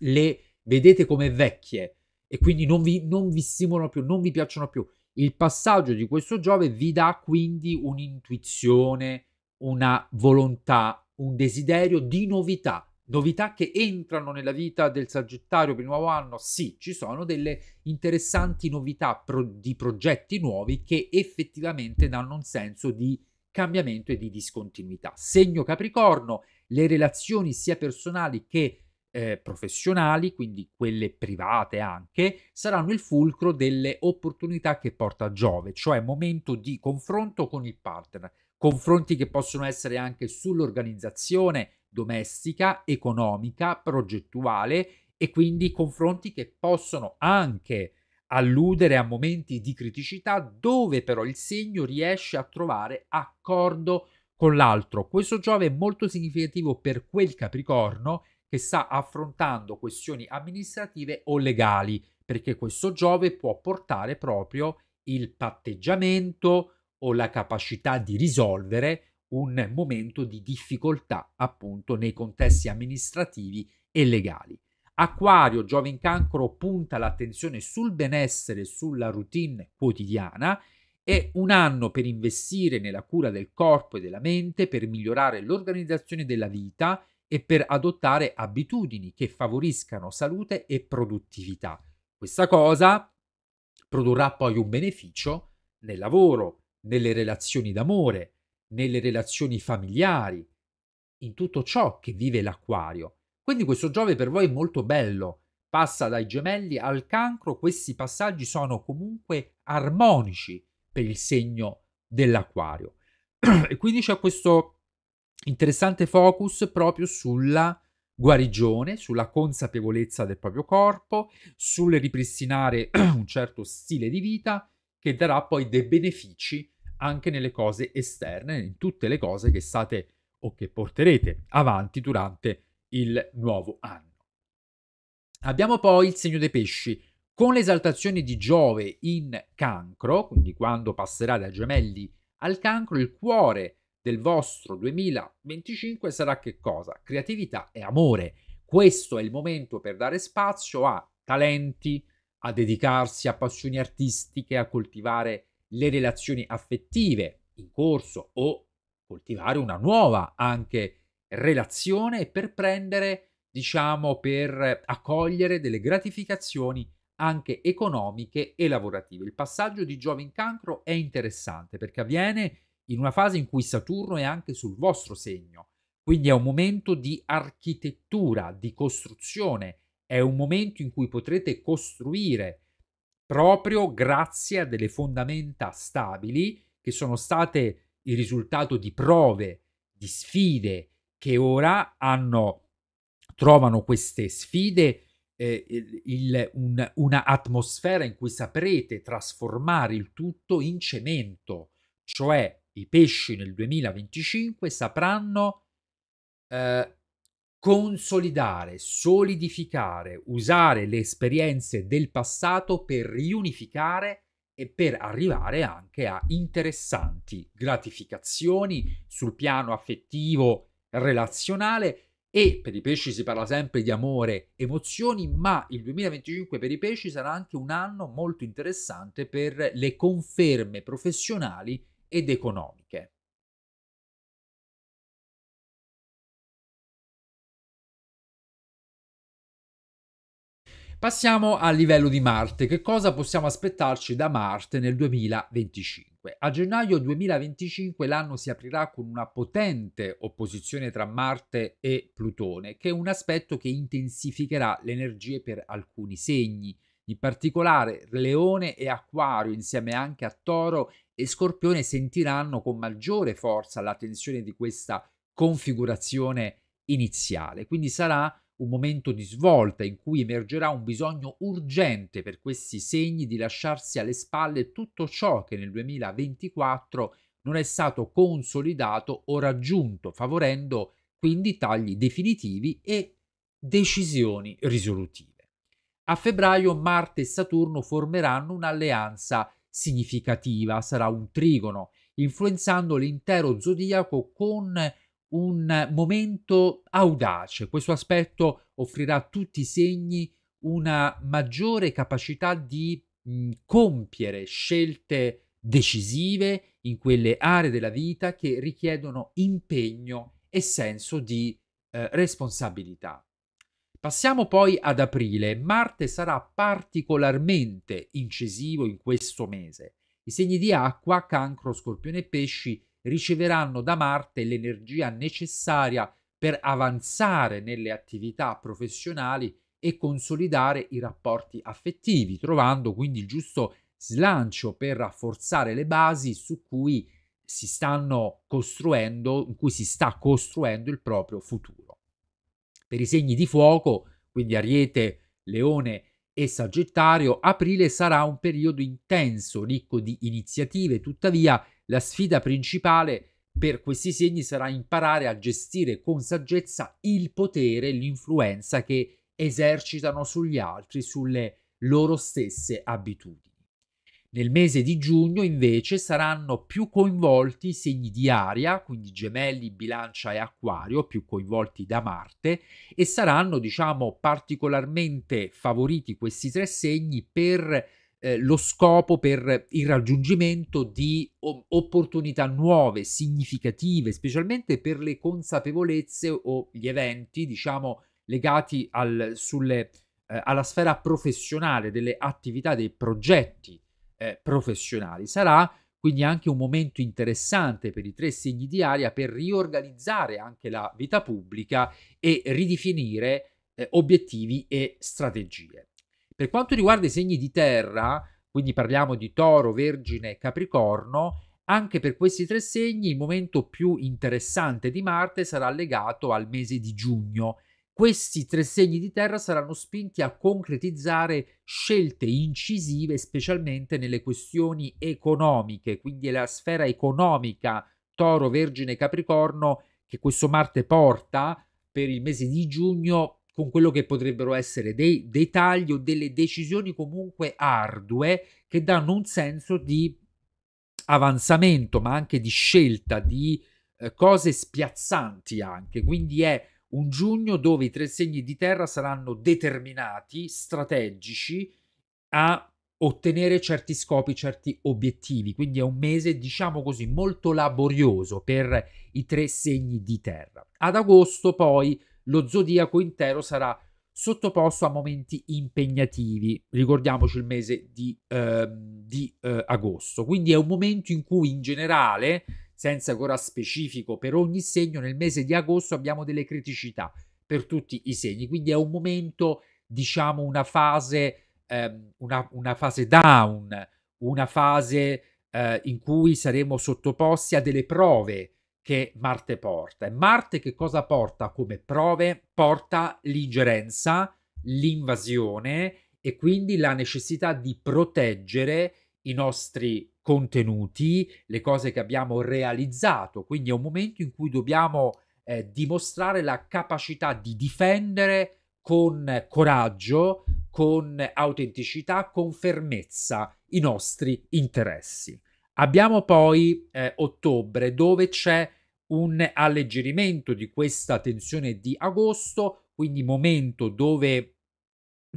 le vedete come vecchie e quindi non vi, non vi stimolano più, non vi piacciono più. Il passaggio di questo Giove vi dà quindi un'intuizione, una volontà, un desiderio di novità, novità che entrano nella vita del Sagittario per il nuovo anno? Sì, ci sono delle interessanti novità pro- di progetti nuovi che effettivamente danno un senso di cambiamento e di discontinuità. Segno Capricorno, le relazioni sia personali che eh, professionali, quindi quelle private anche, saranno il fulcro delle opportunità che porta Giove, cioè momento di confronto con il partner, confronti che possono essere anche sull'organizzazione domestica, economica, progettuale e quindi confronti che possono anche alludere a momenti di criticità dove però il segno riesce a trovare accordo con l'altro. Questo Giove è molto significativo per quel Capricorno che sta affrontando questioni amministrative o legali, perché questo Giove può portare proprio il patteggiamento o la capacità di risolvere un momento di difficoltà appunto nei contesti amministrativi e legali. Acquario, Giove in cancro punta l'attenzione sul benessere, sulla routine quotidiana è un anno per investire nella cura del corpo e della mente, per migliorare l'organizzazione della vita e per adottare abitudini che favoriscano salute e produttività. Questa cosa produrrà poi un beneficio nel lavoro, nelle relazioni d'amore, nelle relazioni familiari, in tutto ciò che vive l'acquario. Quindi questo Giove per voi è molto bello, passa dai gemelli al cancro, questi passaggi sono comunque armonici per il segno dell'acquario. e quindi c'è questo interessante focus proprio sulla guarigione, sulla consapevolezza del proprio corpo, sul ripristinare un certo stile di vita che darà poi dei benefici anche nelle cose esterne, in tutte le cose che state o che porterete avanti durante il nuovo anno. Abbiamo poi il segno dei pesci con l'esaltazione di Giove in cancro, quindi quando passerà da gemelli al cancro, il cuore del vostro 2025 sarà che cosa? Creatività e amore. Questo è il momento per dare spazio a talenti, a dedicarsi a passioni artistiche, a coltivare le relazioni affettive in corso o coltivare una nuova anche relazione per prendere, diciamo, per accogliere delle gratificazioni anche economiche e lavorative. Il passaggio di Giove in Cancro è interessante perché avviene in una fase in cui Saturno è anche sul vostro segno. Quindi è un momento di architettura, di costruzione, è un momento in cui potrete costruire proprio grazie a delle fondamenta stabili che sono state il risultato di prove, di sfide che ora hanno, trovano queste sfide eh, il, un, una atmosfera in cui saprete trasformare il tutto in cemento, cioè i pesci nel 2025 sapranno eh, consolidare, solidificare, usare le esperienze del passato per riunificare e per arrivare anche a interessanti gratificazioni sul piano affettivo, relazionale e per i pesci si parla sempre di amore, emozioni, ma il 2025 per i pesci sarà anche un anno molto
interessante per le conferme professionali ed economiche. Passiamo al livello di Marte. Che cosa possiamo
aspettarci da Marte nel 2025? A gennaio 2025 l'anno si aprirà con una potente opposizione tra Marte e Plutone, che è un aspetto che intensificherà le energie per alcuni segni in particolare Leone e Acquario, insieme anche a Toro e Scorpione, sentiranno con maggiore forza la tensione di questa configurazione iniziale. Quindi sarà un momento di svolta in cui emergerà un bisogno urgente per questi segni di lasciarsi alle spalle tutto ciò che nel 2024 non è stato consolidato o raggiunto, favorendo quindi tagli definitivi e decisioni risolutive. A febbraio Marte e Saturno formeranno un'alleanza significativa, sarà un trigono, influenzando l'intero zodiaco con un momento audace. Questo aspetto offrirà a tutti i segni una maggiore capacità di mh, compiere scelte decisive in quelle aree della vita che richiedono impegno e senso di eh, responsabilità. Passiamo poi ad aprile. Marte sarà particolarmente incisivo in questo mese. I segni di acqua, cancro, scorpione e pesci riceveranno da Marte l'energia necessaria per avanzare nelle attività professionali e consolidare i rapporti affettivi, trovando quindi il giusto slancio per rafforzare le basi su cui si stanno costruendo, in cui si sta costruendo il proprio futuro. Per i segni di fuoco, quindi Ariete, Leone e Sagittario, aprile sarà un periodo intenso, ricco di iniziative, tuttavia la sfida principale per questi segni sarà imparare a gestire con saggezza il potere e l'influenza che esercitano sugli altri, sulle loro stesse abitudini. Nel mese di giugno invece saranno più coinvolti i segni di aria, quindi gemelli, bilancia e acquario, più coinvolti da Marte, e saranno diciamo particolarmente favoriti questi tre segni per eh, lo scopo per il raggiungimento di opportunità nuove, significative, specialmente per le consapevolezze o gli eventi, diciamo, legati al, sulle, eh, alla sfera professionale, delle attività, dei progetti eh, professionali. Sarà quindi anche un momento interessante per i tre segni di aria per riorganizzare anche la vita pubblica e ridefinire eh, obiettivi e strategie. Per quanto riguarda i segni di terra, quindi parliamo di toro, vergine e capricorno, anche per questi tre segni il momento più interessante di Marte sarà legato al mese di giugno questi tre segni di terra saranno spinti a concretizzare scelte incisive, specialmente nelle questioni economiche, quindi è la sfera economica Toro, Vergine, Capricorno che questo Marte porta per il mese di giugno con quello che potrebbero essere dei, dettagli o delle decisioni comunque ardue che danno un senso di avanzamento, ma anche di scelta, di eh, cose spiazzanti anche. Quindi è un giugno dove i tre segni di terra saranno determinati, strategici a ottenere certi scopi, certi obiettivi. Quindi è un mese, diciamo così, molto laborioso per i tre segni di terra. Ad agosto poi lo zodiaco intero sarà sottoposto a momenti impegnativi, ricordiamoci il mese di, eh, di eh, agosto, quindi è un momento in cui in generale senza ancora specifico per ogni segno, nel mese di agosto abbiamo delle criticità per tutti i segni. Quindi è un momento, diciamo, una fase, ehm, una, una, fase down, una fase eh, in cui saremo sottoposti a delle prove che Marte porta. E Marte che cosa porta come prove? Porta l'ingerenza, l'invasione e quindi la necessità di proteggere i nostri contenuti, le cose che abbiamo realizzato, quindi è un momento in cui dobbiamo eh, dimostrare la capacità di difendere con coraggio, con autenticità, con fermezza i nostri interessi. Abbiamo poi eh, ottobre dove c'è un alleggerimento di questa tensione di agosto, quindi momento dove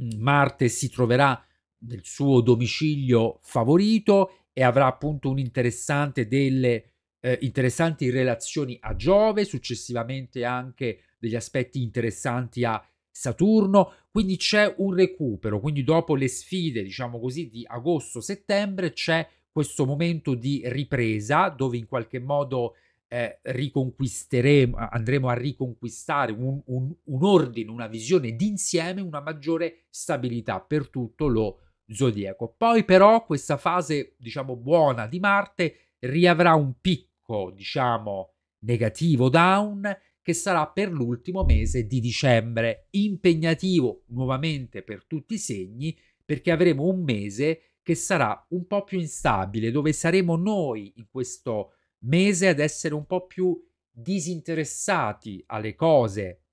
mm, Marte si troverà nel suo domicilio favorito e avrà appunto un interessante delle eh, interessanti relazioni a Giove, successivamente anche degli aspetti interessanti a Saturno, quindi c'è un recupero, quindi dopo le sfide, diciamo così, di agosto-settembre c'è questo momento di ripresa dove in qualche modo eh, riconquisteremo, andremo a riconquistare un, un, un ordine, una visione d'insieme, una maggiore stabilità per tutto lo zodiaco. Poi però questa fase, diciamo, buona di Marte riavrà un picco, diciamo, negativo down che sarà per l'ultimo mese di dicembre, impegnativo nuovamente per tutti i segni perché avremo un mese che sarà un po' più instabile, dove saremo noi in questo mese ad essere un po' più disinteressati alle cose,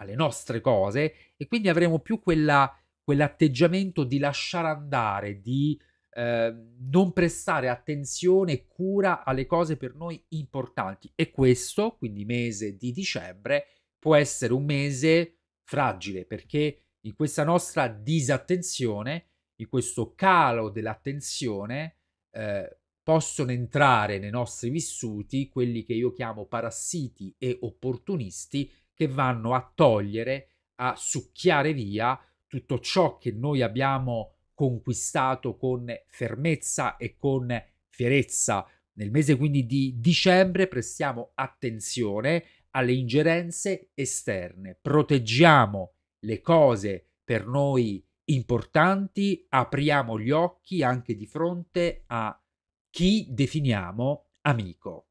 alle nostre cose e quindi avremo più quella quell'atteggiamento di lasciare andare, di eh, non prestare attenzione e cura alle cose per noi importanti. E questo, quindi mese di dicembre, può essere un mese fragile perché in questa nostra disattenzione, in questo calo dell'attenzione, eh, possono entrare nei nostri vissuti quelli che io chiamo parassiti e opportunisti che vanno a togliere, a succhiare via tutto ciò che noi abbiamo conquistato con fermezza e con fierezza. Nel mese quindi di dicembre prestiamo attenzione alle ingerenze esterne, proteggiamo le cose per noi importanti, apriamo gli occhi anche
di fronte a chi definiamo amico.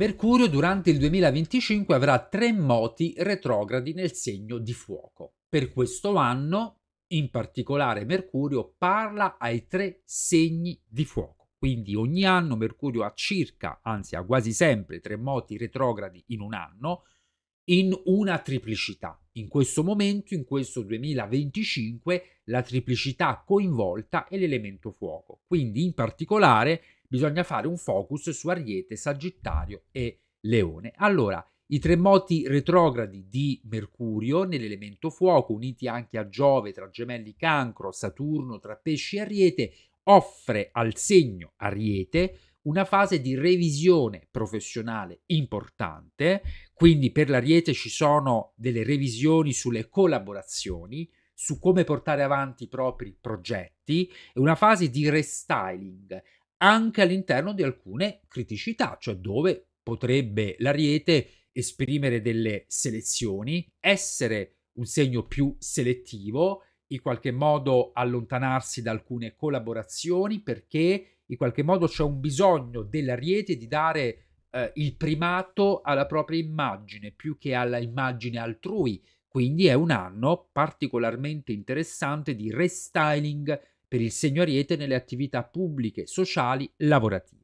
Mercurio durante il 2025
avrà tre moti retrogradi nel segno di fuoco. Per questo anno, in particolare, Mercurio parla ai tre segni di fuoco. Quindi ogni anno Mercurio ha circa, anzi ha quasi sempre, tre moti retrogradi in un anno, in una triplicità. In questo momento, in questo 2025, la triplicità coinvolta è l'elemento fuoco. Quindi in particolare bisogna fare un focus su Ariete, Sagittario e Leone. Allora, i tre moti retrogradi di Mercurio nell'elemento fuoco, uniti anche a Giove tra Gemelli Cancro, Saturno tra Pesci e Ariete, offre al segno Ariete una fase di revisione professionale importante, quindi per l'Ariete ci sono delle revisioni sulle collaborazioni, su come portare avanti i propri progetti, e una fase di restyling, anche all'interno di alcune criticità, cioè dove potrebbe la rete esprimere delle selezioni, essere un segno più selettivo, in qualche modo allontanarsi da alcune collaborazioni perché in qualche modo c'è un bisogno della rete di dare eh, il primato alla propria immagine più che alla immagine altrui. Quindi è un anno particolarmente interessante di restyling per il segno Ariete nelle attività pubbliche, sociali, lavorative.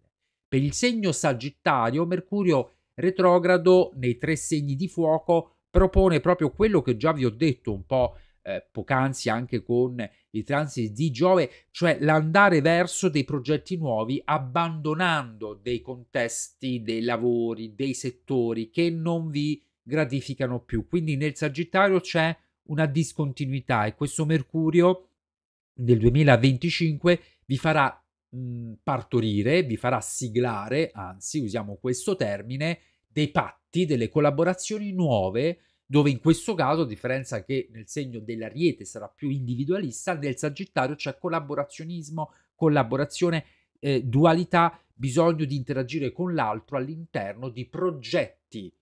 Per il segno Sagittario, Mercurio retrogrado nei tre segni di fuoco propone proprio quello che già vi ho detto un po' eh, poc'anzi anche con i transit di Giove, cioè l'andare verso dei progetti nuovi abbandonando dei contesti, dei lavori, dei settori che non vi gratificano più. Quindi nel Sagittario c'è una discontinuità e questo Mercurio nel 2025 vi farà mh, mhmm, partorire, vi farà siglare, anzi usiamo questo termine, dei patti, delle collaborazioni nuove, dove in questo caso, a differenza che nel segno dell'ariete sarà più individualista, nel sagittario c'è collaborazionismo, collaborazione, eh, dualità, bisogno di interagire con l'altro all'interno di progetti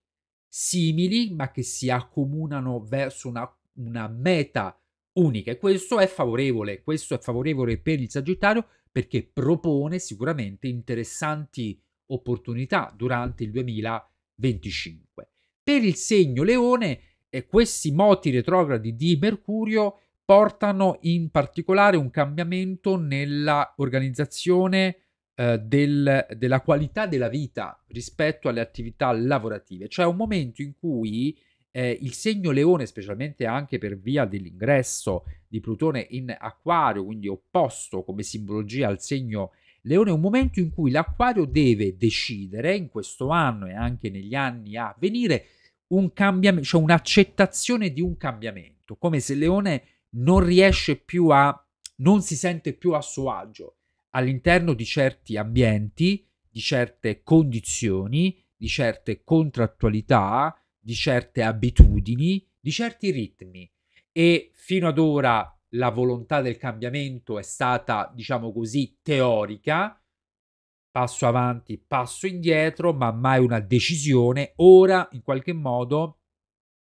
simili, ma che si accomunano verso una, una meta uniche. Questo è favorevole, questo è favorevole per il Sagittario perché propone sicuramente interessanti opportunità durante il 2025. Per il segno Leone, eh, questi moti retrogradi di Mercurio portano in particolare un cambiamento nella organizzazione eh, del, della qualità della vita rispetto alle attività lavorative, cioè un momento in cui eh, il segno leone, specialmente anche per via dell'ingresso di Plutone in acquario, quindi opposto come simbologia al segno leone, è un momento in cui l'acquario deve decidere in questo anno e anche negli anni a venire un cambiamento, cioè un'accettazione di un cambiamento, come se leone non riesce più a, non si sente più a suo agio all'interno di certi ambienti, di certe condizioni, di certe contrattualità, di certe abitudini, di certi ritmi e fino ad ora la volontà del cambiamento è stata, diciamo così, teorica, passo avanti, passo indietro, ma mai una decisione. Ora, in qualche modo,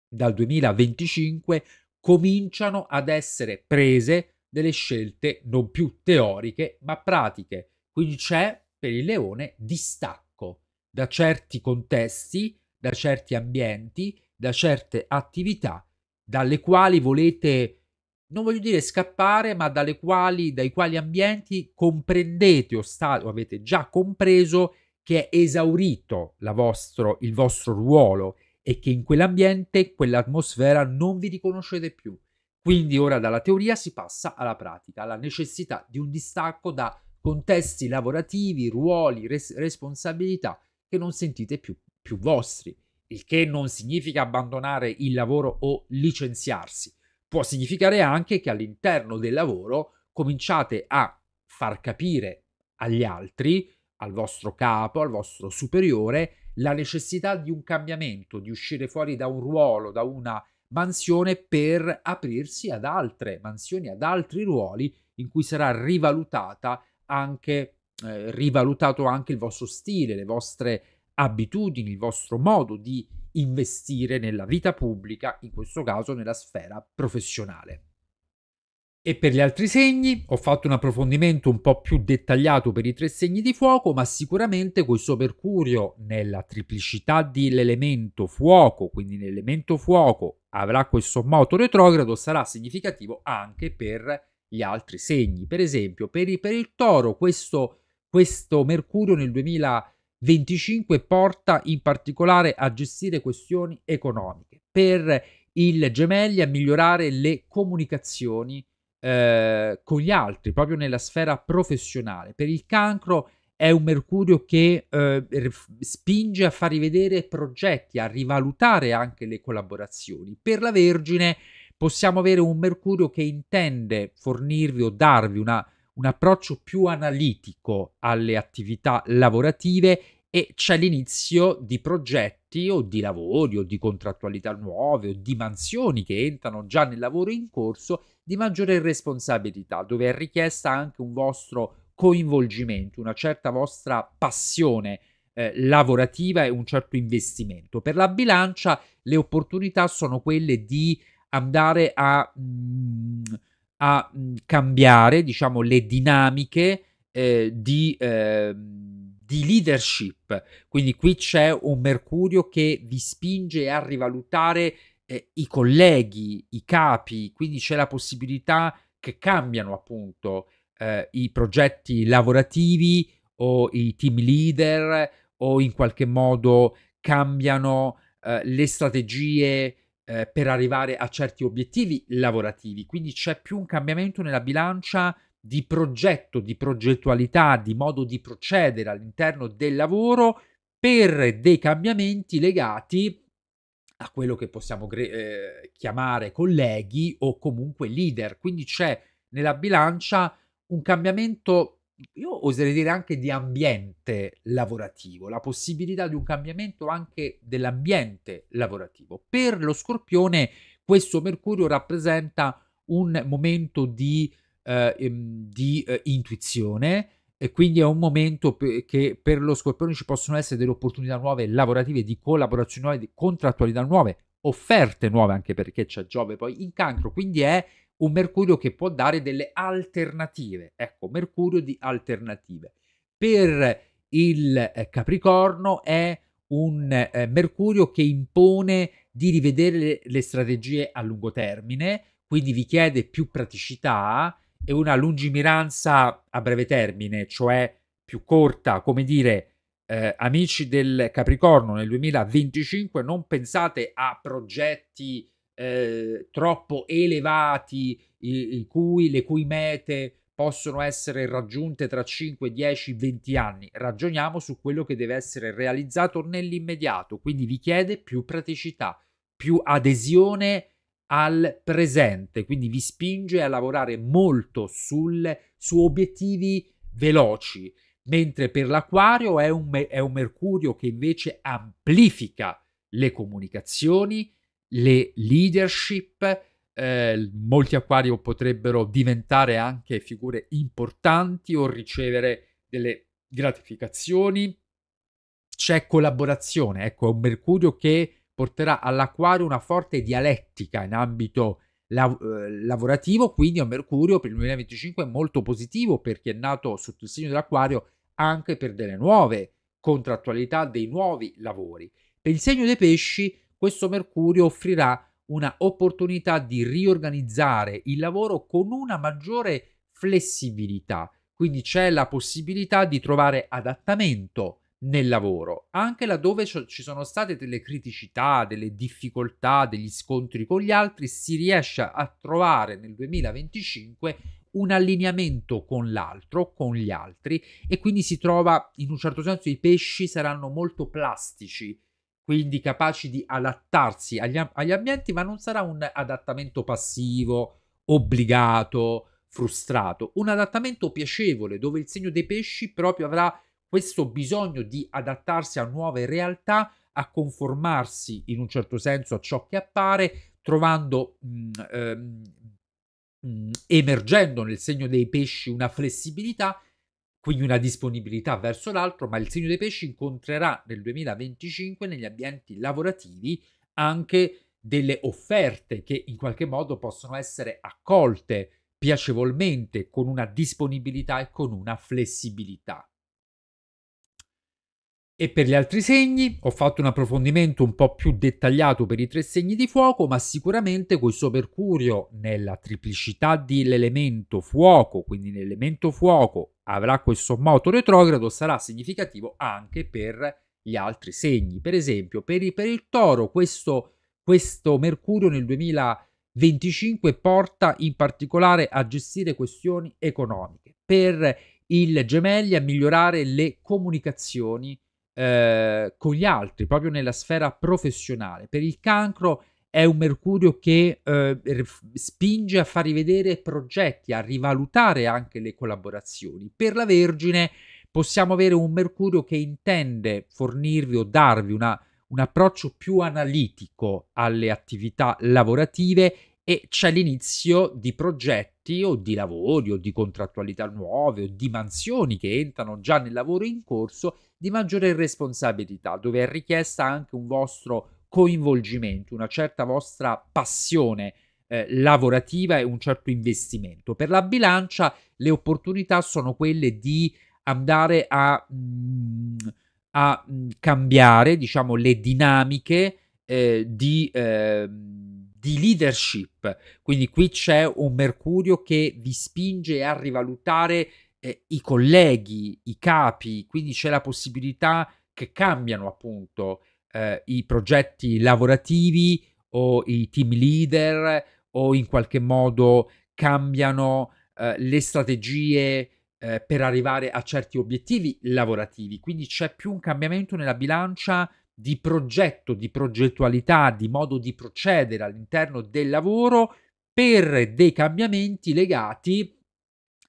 dal 2025 cominciano ad essere prese delle scelte non più teoriche, ma pratiche. Quindi c'è per il leone distacco da certi contesti da certi ambienti, da certe attività dalle quali volete, non voglio dire scappare, ma dalle quali, dai quali ambienti comprendete o, sta, o avete già compreso che è esaurito vostro, il vostro ruolo e che in quell'ambiente, quell'atmosfera non vi riconoscete più. Quindi ora dalla teoria si passa alla pratica, alla necessità di un distacco da contesti lavorativi, ruoli, res- responsabilità che non sentite più più vostri, il che non significa abbandonare il lavoro o licenziarsi. Può significare anche che all'interno del lavoro cominciate a far capire agli altri, al vostro capo, al vostro superiore, la necessità di un cambiamento, di uscire fuori da un ruolo, da una mansione per aprirsi ad altre mansioni, ad altri ruoli in cui sarà rivalutata anche eh, rivalutato anche il vostro stile, le vostre abitudini, il vostro modo di investire nella vita pubblica, in questo caso nella sfera professionale. E per gli altri segni ho fatto un approfondimento un po' più dettagliato per i tre segni di fuoco, ma sicuramente questo Mercurio nella triplicità dell'elemento fuoco, quindi nell'elemento fuoco avrà questo moto retrogrado, sarà significativo anche per gli altri segni. Per esempio, per, il, per il toro questo, questo Mercurio nel 2000 25 porta in particolare a gestire questioni economiche, per il gemelli a migliorare le comunicazioni eh, con gli altri, proprio nella sfera professionale. Per il cancro è un mercurio che eh, spinge a far rivedere progetti, a rivalutare anche le collaborazioni. Per la Vergine possiamo avere un mercurio che intende fornirvi o darvi una un approccio più analitico alle attività lavorative e c'è l'inizio di progetti o di lavori o di contrattualità nuove o di mansioni che entrano già nel lavoro in corso di maggiore responsabilità, dove è richiesta anche un vostro coinvolgimento, una certa vostra passione eh, lavorativa e un certo investimento. Per la bilancia le opportunità sono quelle di andare a mh, mm, a cambiare, diciamo, le dinamiche eh, di, eh, di, leadership. Quindi qui c'è un Mercurio che vi spinge a rivalutare eh, i colleghi, i capi, quindi c'è la possibilità che cambiano appunto eh, i progetti lavorativi o i team leader o in qualche modo cambiano eh, le strategie eh, per arrivare a certi obiettivi lavorativi. Quindi c'è più un cambiamento nella bilancia di progetto, di progettualità, di modo di procedere all'interno del lavoro per dei cambiamenti legati a quello che possiamo eh, chiamare colleghi o comunque leader. Quindi c'è nella bilancia un cambiamento io oserei dire anche di ambiente lavorativo, la possibilità di un cambiamento anche dell'ambiente lavorativo. Per lo scorpione questo Mercurio rappresenta un momento di, eh, ehm, di eh, intuizione e quindi è un momento che per lo scorpione ci possono essere delle opportunità nuove lavorative, di collaborazioni nuove, di contrattualità nuove, offerte nuove anche perché c'è Giove poi in cancro, quindi è un mercurio che può dare delle alternative, ecco, mercurio di alternative. Per il eh, Capricorno è un eh, mercurio che impone di rivedere le, strategie a lungo termine, quindi vi chiede più praticità e una lungimiranza a breve termine, cioè più corta, come dire, eh, amici del Capricorno nel 2025 non pensate a progetti eh, troppo elevati, i, i cui, le cui mete possono essere raggiunte tra 5, 10, 20 anni. Ragioniamo su quello che deve essere realizzato nell'immediato, quindi vi chiede più praticità, più adesione al presente, quindi vi spinge a lavorare molto sul, su obiettivi veloci, mentre per l'acquario è un, è un mercurio che invece amplifica le comunicazioni le leadership, eh, molti acquario potrebbero diventare anche figure importanti o ricevere delle gratificazioni. C'è collaborazione, ecco, è un mercurio che porterà all'acquario una forte dialettica in ambito lav- eh, lavorativo, quindi è un mercurio per il 2025 molto positivo perché è nato sotto il segno dell'acquario anche per delle nuove contrattualità, dei nuovi lavori. Per il segno dei pesci questo mercurio offrirà una opportunità di riorganizzare il lavoro con una maggiore flessibilità, quindi c'è la possibilità di trovare adattamento nel lavoro, anche laddove ci sono state delle criticità, delle difficoltà, degli scontri con gli altri, si riesce a trovare nel 2025 un allineamento con l'altro, con gli altri e quindi si trova in un certo senso i pesci saranno molto plastici quindi capaci di adattarsi agli, agli ambienti, ma non sarà un adattamento passivo, obbligato, frustrato, un adattamento piacevole dove il segno dei pesci proprio avrà questo bisogno di adattarsi a nuove realtà, a conformarsi in un certo senso a ciò che appare, trovando, mh, mm, ehm, mh, mm, emergendo nel segno dei pesci una flessibilità quindi una disponibilità verso l'altro, ma il segno dei pesci incontrerà nel 2025 negli ambienti lavorativi anche delle offerte che in qualche modo possono essere accolte piacevolmente con una disponibilità e con una flessibilità. E per gli altri segni ho fatto un approfondimento un po' più dettagliato per i tre segni di fuoco, ma sicuramente questo Mercurio nella triplicità dell'elemento fuoco, quindi nell'elemento fuoco avrà questo moto retrogrado sarà significativo anche per gli altri segni. Per esempio, per il, per il toro, questo, questo Mercurio nel 2025 porta in particolare a gestire questioni economiche. Per il gemelli a migliorare le comunicazioni eh, con gli altri, proprio nella sfera professionale. Per il cancro è un mercurio che eh, spinge a far rivedere progetti, a rivalutare anche le collaborazioni. Per la Vergine possiamo avere un mercurio che intende fornirvi o darvi una, un approccio più analitico alle attività lavorative e c'è l'inizio di progetti o di lavori o di contrattualità nuove o di mansioni che entrano già nel lavoro in corso di maggiore responsabilità, dove è richiesta anche un vostro coinvolgimento, una certa vostra passione eh, lavorativa e un certo investimento. Per la bilancia le opportunità sono quelle di andare a, mh, mm, a mh, mm, cambiare, diciamo, le dinamiche eh, di, eh, di leadership. Quindi qui c'è un Mercurio che vi spinge a rivalutare eh, i colleghi, i capi, quindi c'è la possibilità che cambiano appunto eh, i progetti lavorativi o i team leader o in qualche modo cambiano eh, le strategie eh, per arrivare a certi obiettivi lavorativi. Quindi c'è più un cambiamento nella bilancia di progetto, di progettualità, di modo di procedere all'interno del lavoro per dei cambiamenti legati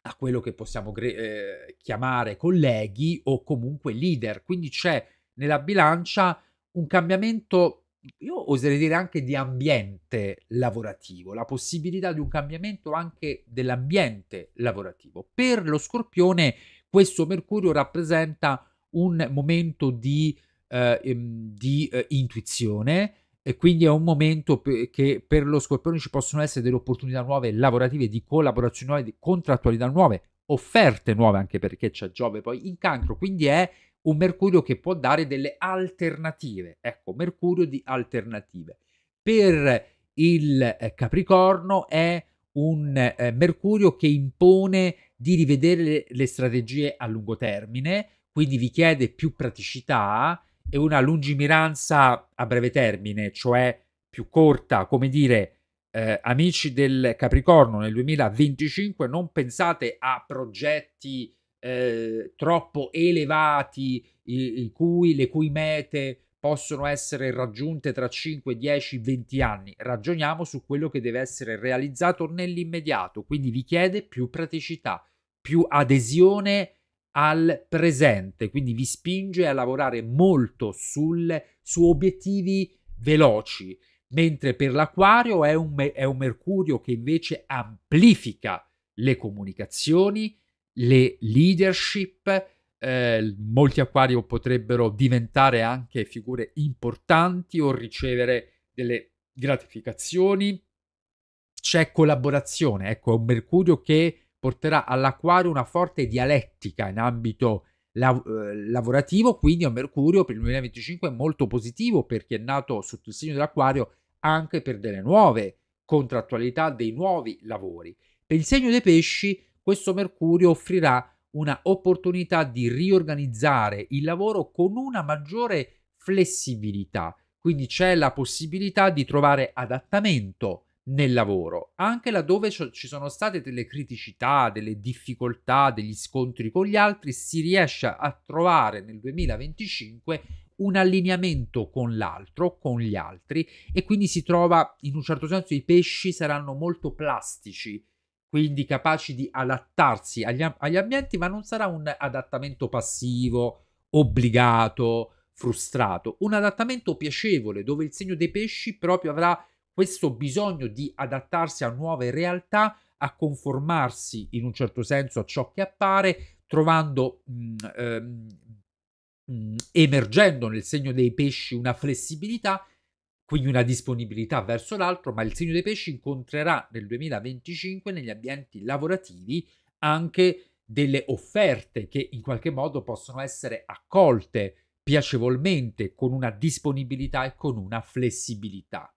a quello che possiamo eh, chiamare colleghi o comunque leader. Quindi c'è nella bilancia un cambiamento, io oserei dire anche di ambiente lavorativo, la possibilità di un cambiamento anche dell'ambiente lavorativo. Per lo scorpione questo Mercurio rappresenta un momento di, eh, ehm, di eh, intuizione e quindi è un momento pe che per lo scorpione ci possono essere delle opportunità nuove lavorative, di collaborazioni nuove, di contrattualità nuove, offerte nuove anche perché c'è Giove poi in cancro, quindi è un mercurio che può dare delle alternative. Ecco, mercurio di alternative. Per il eh, Capricorno è un eh, mercurio che impone di rivedere le, strategie a lungo termine, quindi vi chiede più praticità e una lungimiranza a breve termine, cioè più corta, come dire, eh, amici del Capricorno nel 2025 non pensate a progetti eh, troppo elevati, i, i cui, le cui mete possono essere raggiunte tra 5, 10, 20 anni. Ragioniamo su quello che deve essere realizzato nell'immediato, quindi vi chiede più praticità, più adesione al presente, quindi vi spinge a lavorare molto sul, su obiettivi veloci, mentre per l'acquario è un, è un mercurio che invece amplifica le comunicazioni, le leadership, eh, molti acquario potrebbero diventare anche figure importanti o ricevere delle gratificazioni. C'è collaborazione, ecco, è un mercurio che porterà all'acquario una forte dialettica in ambito lav- eh, lavorativo, quindi è un mercurio per il 2025 molto positivo perché è nato sotto il segno dell'acquario anche per delle nuove contrattualità, dei nuovi lavori. Per il segno dei pesci questo Mercurio offrirà una opportunità di riorganizzare il lavoro con una maggiore flessibilità, quindi c'è la possibilità di trovare adattamento nel lavoro, anche laddove ci sono state delle criticità, delle difficoltà, degli scontri con gli altri, si riesce a trovare nel 2025 un allineamento con l'altro, con gli altri e quindi si trova in un certo senso i pesci saranno molto plastici quindi capaci di adattarsi agli, agli ambienti, ma non sarà un adattamento passivo, obbligato, frustrato, un adattamento piacevole dove il segno dei pesci proprio avrà questo bisogno di adattarsi a nuove realtà, a conformarsi in un certo senso a ciò che appare, trovando, mh, mm, ehm, mh, mm, emergendo nel segno dei pesci una flessibilità quindi una disponibilità verso l'altro, ma il segno dei pesci incontrerà nel 2025 negli ambienti lavorativi anche delle offerte che in qualche modo possono essere
accolte piacevolmente con una disponibilità e con una flessibilità.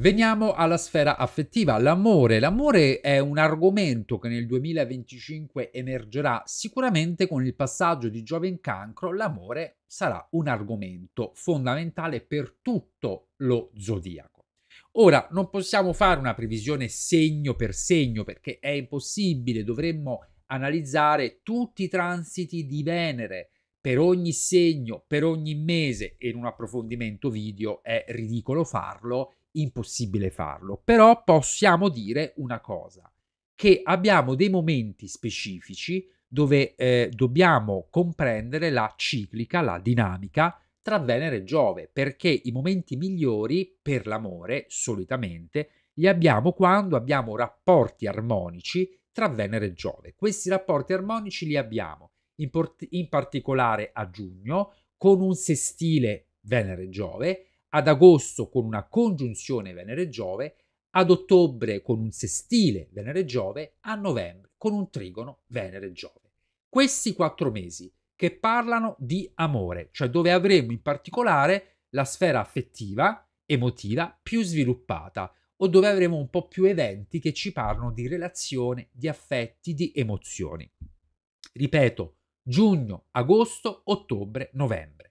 Veniamo
alla sfera affettiva, l'amore. L'amore è un argomento che nel 2025 emergerà sicuramente con il passaggio di Giove in Cancro, l'amore sarà un argomento fondamentale per tutto lo zodiaco. Ora, non possiamo fare una previsione segno per segno perché è impossibile, dovremmo analizzare tutti i transiti di Venere, per ogni segno, per ogni mese in un approfondimento video è ridicolo farlo, impossibile farlo, però possiamo dire una cosa, che abbiamo dei momenti specifici dove eh, dobbiamo comprendere la ciclica, la dinamica tra Venere e Giove, perché i momenti migliori per l'amore solitamente li abbiamo quando abbiamo rapporti armonici tra Venere e Giove. Questi rapporti armonici li abbiamo in, in particolare a giugno con un sestile Venere-Giove ad agosto con una congiunzione Venere-Giove, ad ottobre con un sestile Venere-Giove, a novembre con un trigono Venere-Giove. Questi quattro mesi che parlano di amore, cioè dove avremo in particolare la sfera affettiva, emotiva più sviluppata o dove avremo un po' più eventi che ci parlano di relazione, di affetti, di emozioni. Ripeto, giugno, agosto, ottobre, novembre.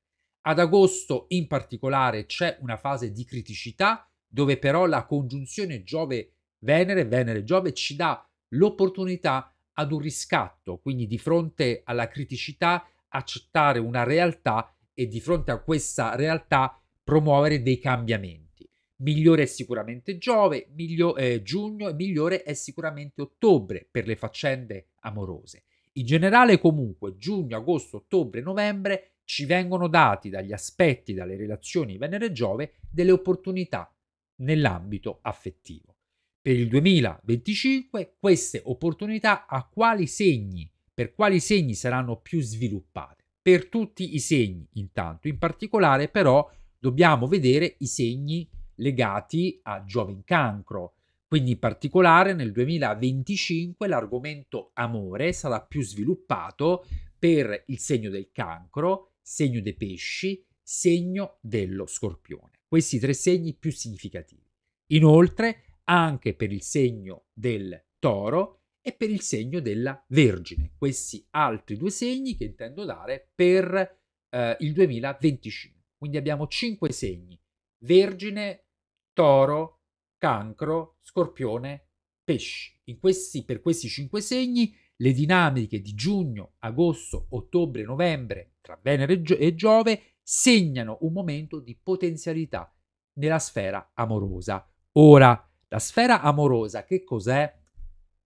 Ad agosto in particolare c'è una fase di criticità dove però la congiunzione Giove-Venere, Venere-Giove ci dà l'opportunità ad un riscatto, quindi di fronte alla criticità accettare una realtà e di fronte a questa realtà promuovere dei cambiamenti. Migliore è sicuramente Giove, miglio, eh, giugno e migliore è sicuramente ottobre per le faccende amorose. In generale comunque giugno, agosto, ottobre, novembre ci vengono dati dagli aspetti, dalle relazioni Venere-Giove, delle opportunità nell'ambito affettivo. Per il 2025 queste opportunità a quali segni, per quali segni saranno più sviluppate? Per tutti i segni intanto, in particolare però dobbiamo vedere i segni legati a Giove in cancro, quindi in particolare nel 2025 l'argomento amore sarà più sviluppato per il segno del cancro segno dei pesci, segno dello scorpione. Questi tre segni più significativi. Inoltre, anche per il segno del toro e per il segno della Vergine, questi altri due segni che intendo dare per eh, il 2025. Quindi abbiamo cinque segni: Vergine, Toro, Cancro, Scorpione, Pesci. In Questi, per questi cinque segni le dinamiche di giugno, agosto, ottobre, novembre tra Venere e Giove segnano un momento di potenzialità nella sfera amorosa. Ora, la sfera amorosa che cos'è?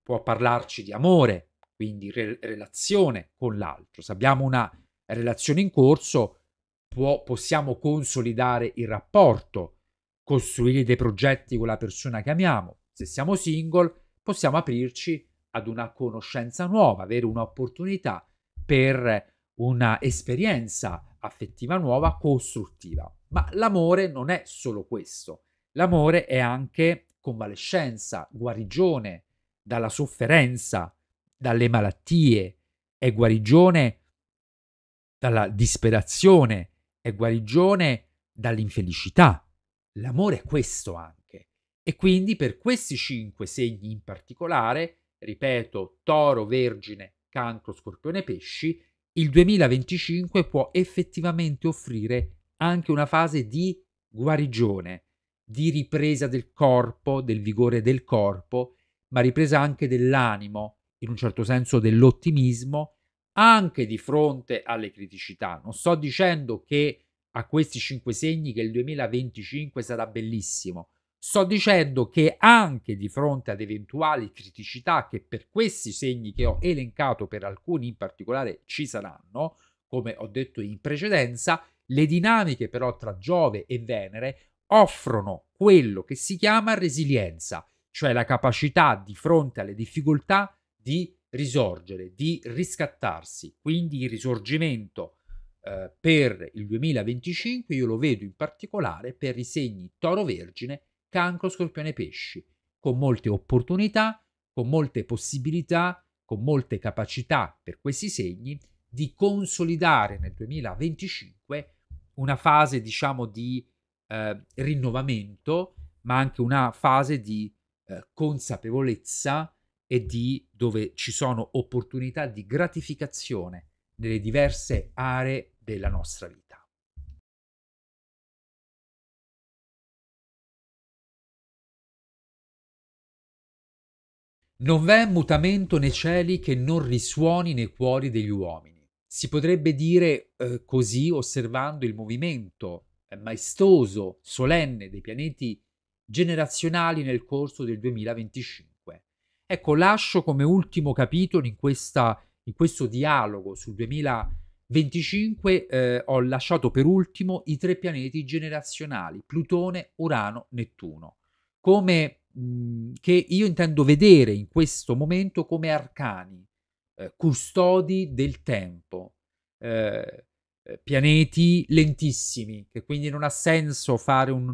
Può parlarci di amore, quindi re- relazione con l'altro. Se abbiamo una relazione in corso, può, possiamo consolidare il rapporto, costruire dei progetti con la persona che amiamo. Se siamo single, possiamo aprirci ad una conoscenza nuova, avere un'opportunità per una esperienza affettiva nuova costruttiva. Ma l'amore non è solo questo. L'amore è anche convalescenza, guarigione dalla sofferenza, dalle malattie, è guarigione dalla disperazione, è guarigione dall'infelicità. L'amore è questo anche. E quindi per questi cinque segni in particolare, ripeto, toro, vergine, cancro, scorpione, pesci, il 2025 può effettivamente offrire anche una fase di guarigione, di ripresa del corpo, del vigore del corpo, ma ripresa anche dell'animo, in un certo senso dell'ottimismo, anche di fronte alle criticità. Non sto dicendo che a questi cinque segni che il 2025 sarà bellissimo, Sto dicendo che anche di fronte ad eventuali criticità che per questi segni che ho elencato, per alcuni in particolare, ci saranno, come ho detto in precedenza, le dinamiche però tra Giove e Venere offrono quello che si chiama resilienza, cioè la capacità di fronte alle difficoltà di risorgere, di riscattarsi. Quindi il risorgimento eh, per il 2025 io lo vedo in particolare per i segni Toro Vergine cancro, scorpione, pesci, con molte opportunità, con molte possibilità, con molte capacità per questi segni di consolidare nel 2025 una fase, diciamo, di eh, rinnovamento, ma anche una fase di eh, consapevolezza e di dove ci sono opportunità
di gratificazione nelle diverse aree della nostra vita. Non v'è mutamento nei cieli che non
risuoni nei cuori degli uomini. Si potrebbe dire eh, così osservando il movimento eh, maestoso, solenne dei pianeti generazionali nel corso del 2025. Ecco, lascio come ultimo capitolo in, questa, in questo dialogo sul 2025, eh, ho lasciato per ultimo i tre pianeti generazionali, Plutone, Urano, Nettuno. Come che io intendo vedere in questo momento come arcani, eh, custodi del tempo, eh, eh, pianeti lentissimi, che quindi non ha senso fare un,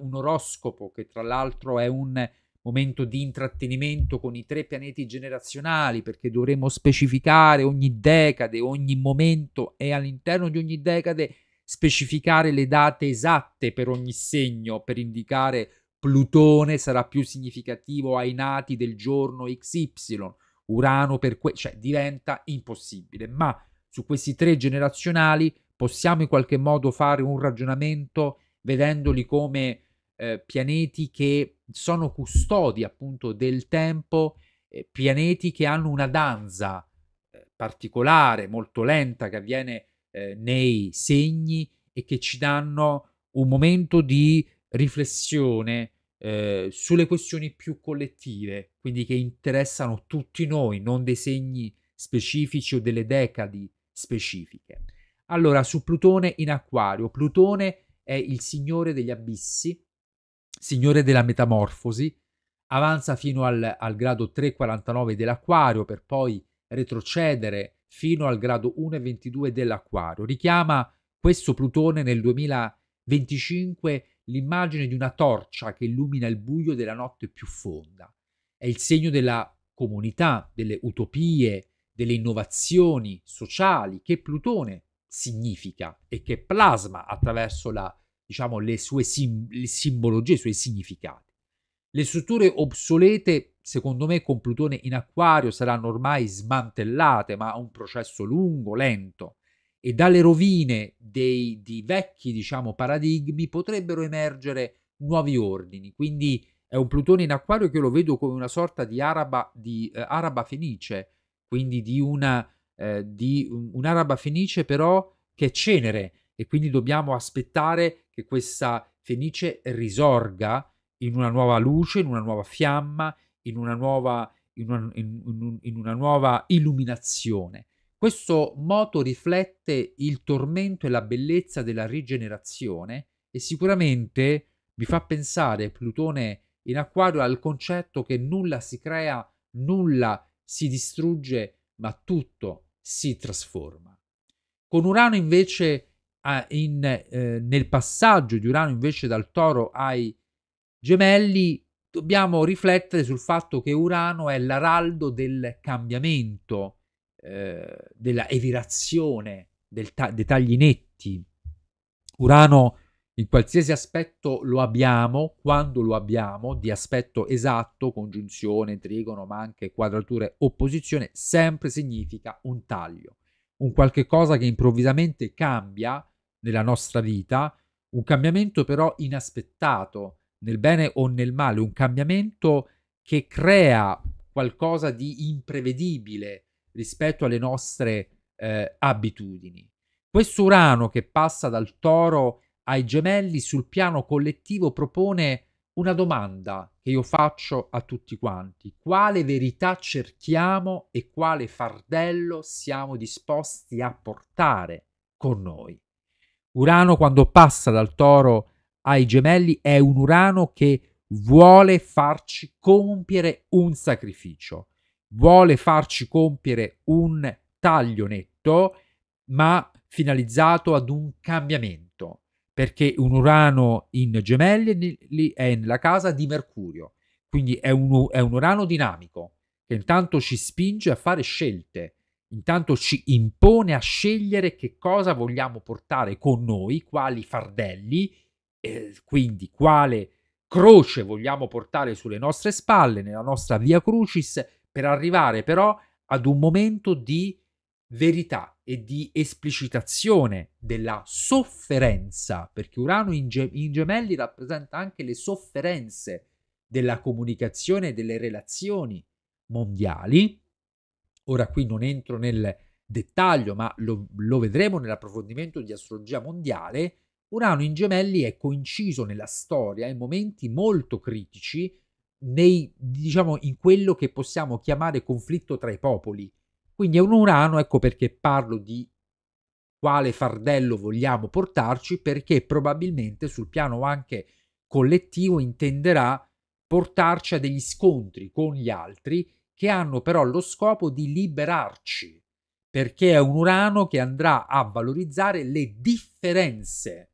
un oroscopo, che tra l'altro è un momento di intrattenimento con i tre pianeti generazionali, perché dovremo specificare ogni decade, ogni momento e all'interno di ogni decade specificare le date esatte per ogni segno per indicare Plutone sarà più significativo ai nati del giorno XY, Urano per questo, cioè diventa impossibile, ma su questi tre generazionali possiamo in qualche modo fare un ragionamento vedendoli come eh, pianeti che sono custodi appunto del tempo, eh, pianeti che hanno una danza eh, particolare, molto lenta che avviene eh, nei segni e che ci danno un momento di riflessione, eh, sulle questioni più collettive, quindi che interessano tutti noi, non dei segni specifici o delle decadi specifiche. Allora, su Plutone in acquario, Plutone è il signore degli abissi, signore della metamorfosi, avanza fino al, al grado 3,49 dell'acquario per poi retrocedere fino al grado 1,22 dell'acquario. Richiama questo Plutone nel 2025 l'immagine di una torcia che illumina il buio della notte più fonda. È il segno della comunità, delle utopie, delle innovazioni sociali che Plutone significa e che plasma attraverso la, diciamo, le sue sim- le simbologie, i suoi significati. Le strutture obsolete, secondo me, con Plutone in acquario saranno ormai smantellate, ma ha un processo lungo, lento e dalle rovine dei, di vecchi diciamo, paradigmi potrebbero emergere nuovi ordini. Quindi è un Plutone in acquario che lo vedo come una sorta di araba, di, eh, araba fenice, quindi di una eh, di un'araba fenice però che è cenere e quindi dobbiamo aspettare che questa fenice risorga in una nuova luce, in una nuova fiamma, in una nuova, in una, in, in, una nuova illuminazione. Questo moto riflette il tormento e la bellezza della rigenerazione e sicuramente vi fa pensare Plutone in acquario al concetto che nulla si crea, nulla si distrugge, ma tutto si trasforma. Con Urano invece in, eh, nel passaggio di Urano invece dal toro ai gemelli dobbiamo riflettere sul fatto che Urano è l'araldo del cambiamento, eh, della evirazione, del ta dei tagli netti. Urano in qualsiasi aspetto lo abbiamo, quando lo abbiamo, di aspetto esatto, congiunzione, trigono, ma anche quadrature, opposizione, sempre significa un taglio, un qualche cosa che improvvisamente cambia nella nostra vita, un cambiamento però inaspettato, nel bene o nel male, un cambiamento che crea qualcosa di imprevedibile, rispetto alle nostre eh, abitudini. Questo Urano che passa dal toro ai gemelli sul piano collettivo propone una domanda che io faccio a tutti quanti. Quale verità cerchiamo e quale fardello siamo disposti a portare con noi? Urano quando passa dal toro ai gemelli è un Urano che vuole farci compiere un sacrificio vuole farci compiere un taglio netto, ma finalizzato ad un cambiamento, perché un Urano in gemelli è nella casa di Mercurio, quindi è un, è un Urano dinamico, che intanto ci spinge a fare scelte, intanto ci impone a scegliere che cosa vogliamo portare con noi, quali fardelli, eh, quindi quale croce vogliamo portare sulle nostre spalle, nella nostra via crucis, per arrivare però ad un momento di verità e di esplicitazione della sofferenza, perché Urano in, ge- in gemelli rappresenta anche le sofferenze della comunicazione e delle relazioni mondiali. Ora qui non entro nel dettaglio, ma lo, lo vedremo nell'approfondimento di astrologia mondiale. Urano in gemelli è coinciso nella storia in momenti molto critici nei, diciamo, in quello che possiamo chiamare conflitto tra i popoli. Quindi è un Urano, ecco perché parlo di quale fardello vogliamo portarci, perché probabilmente sul piano anche collettivo intenderà portarci a degli scontri con gli altri che hanno però lo scopo di liberarci, perché è un Urano che andrà a valorizzare le differenze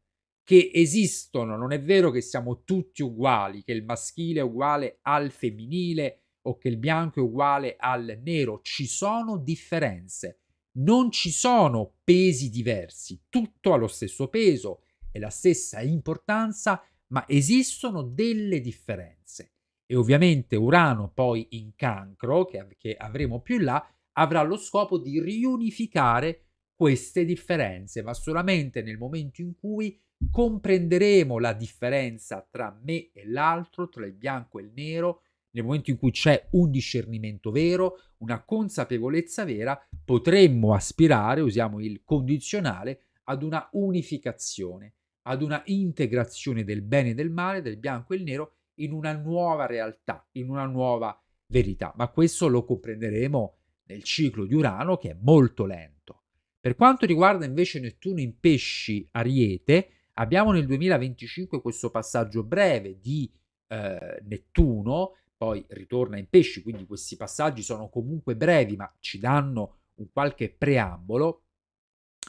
che esistono, non è vero che siamo tutti uguali, che il maschile è uguale al femminile o che il bianco è uguale al nero, ci sono differenze, non ci sono pesi diversi, tutto ha lo stesso peso e la stessa importanza, ma esistono delle differenze. E ovviamente Urano poi in cancro, che, che avremo più in là, avrà lo scopo di riunificare queste differenze, ma solamente nel momento in cui comprenderemo la differenza tra me e l'altro, tra il bianco e il nero, nel momento in cui c'è un discernimento vero, una consapevolezza vera, potremmo aspirare, usiamo il condizionale, ad una unificazione, ad una integrazione del bene e del male, del bianco e il nero, in una nuova realtà, in una nuova verità. Ma questo lo comprenderemo nel ciclo di Urano, che è molto lento. Per quanto riguarda invece Nettuno in pesci ariete, Abbiamo nel 2025 questo passaggio breve di eh, Nettuno, poi ritorna in pesci, quindi questi passaggi sono comunque brevi, ma ci danno un qualche preambolo.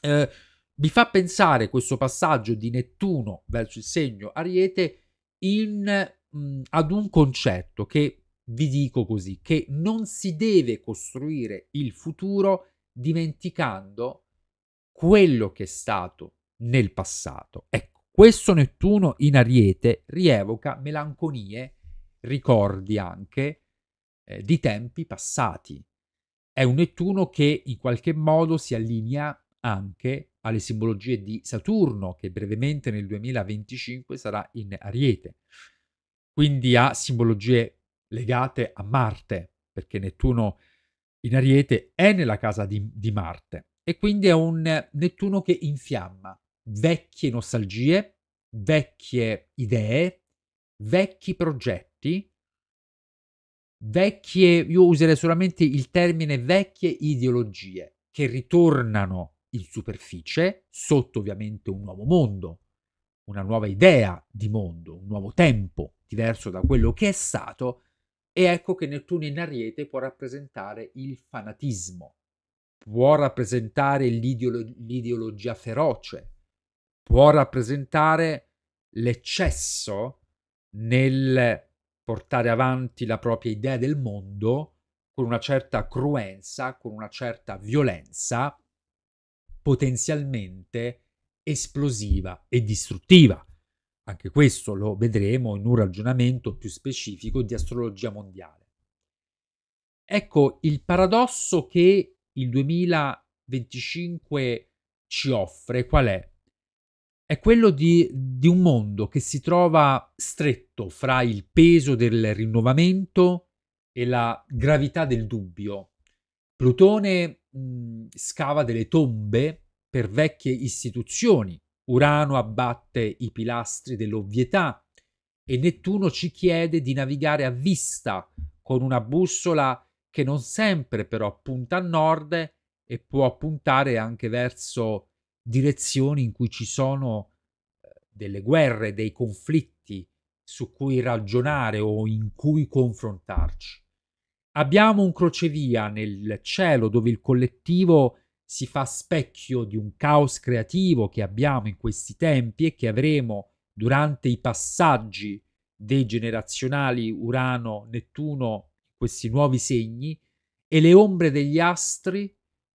Eh, mi fa pensare questo passaggio di Nettuno verso il segno Ariete in, mh, ad un concetto che vi dico così, che non si deve costruire il futuro dimenticando quello che è stato nel passato. Ecco, questo Nettuno in Ariete rievoca melanconie, ricordi anche, eh, di tempi passati. È un Nettuno che in qualche modo si allinea anche alle simbologie di Saturno, che brevemente nel 2025 sarà in Ariete. Quindi ha simbologie legate a Marte, perché Nettuno in Ariete è nella casa di, di Marte e quindi è un Nettuno che infiamma, vecchie nostalgie, vecchie idee, vecchi progetti, vecchie, io userei solamente il termine vecchie ideologie che ritornano in superficie sotto ovviamente un nuovo mondo, una nuova idea di mondo, un nuovo tempo diverso da quello che è stato e ecco che Nettuno in Ariete può rappresentare il fanatismo, può rappresentare l'ideolo- l'ideologia feroce, può rappresentare l'eccesso nel portare avanti la propria idea del mondo con una certa cruenza, con una certa violenza potenzialmente esplosiva e distruttiva. Anche questo lo vedremo in un ragionamento più specifico di astrologia mondiale. Ecco il paradosso che il 2025 ci offre qual è? è quello di, di, un mondo che si trova stretto fra il peso del rinnovamento e la gravità del dubbio. Plutone mh, scava delle tombe per vecchie istituzioni, Urano abbatte i pilastri dell'ovvietà e Nettuno ci chiede di navigare a vista con una bussola che non sempre però punta a nord e può puntare anche verso direzioni in cui ci sono eh, delle guerre, dei conflitti su cui ragionare o in cui confrontarci. Abbiamo un crocevia nel cielo dove il collettivo si fa specchio di un caos creativo che abbiamo in questi tempi e che avremo durante i passaggi dei generazionali Urano-Nettuno, questi nuovi segni, e le ombre degli astri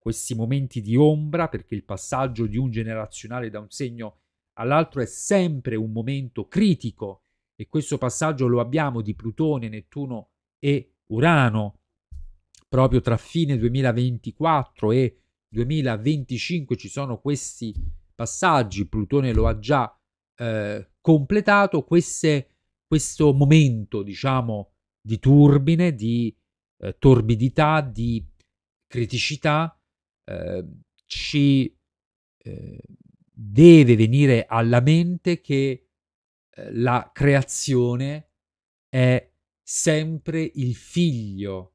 questi momenti di ombra, perché il passaggio di un generazionale da un segno all'altro è sempre un momento critico e questo passaggio lo abbiamo di Plutone, Nettuno e Urano proprio tra fine 2024 e 2025 ci sono questi passaggi, Plutone lo ha già eh, completato, queste, questo momento diciamo di turbine, di eh, torbidità, di criticità Ehm, ci eh, deve venire alla mente che ehm, la creazione è sempre il figlio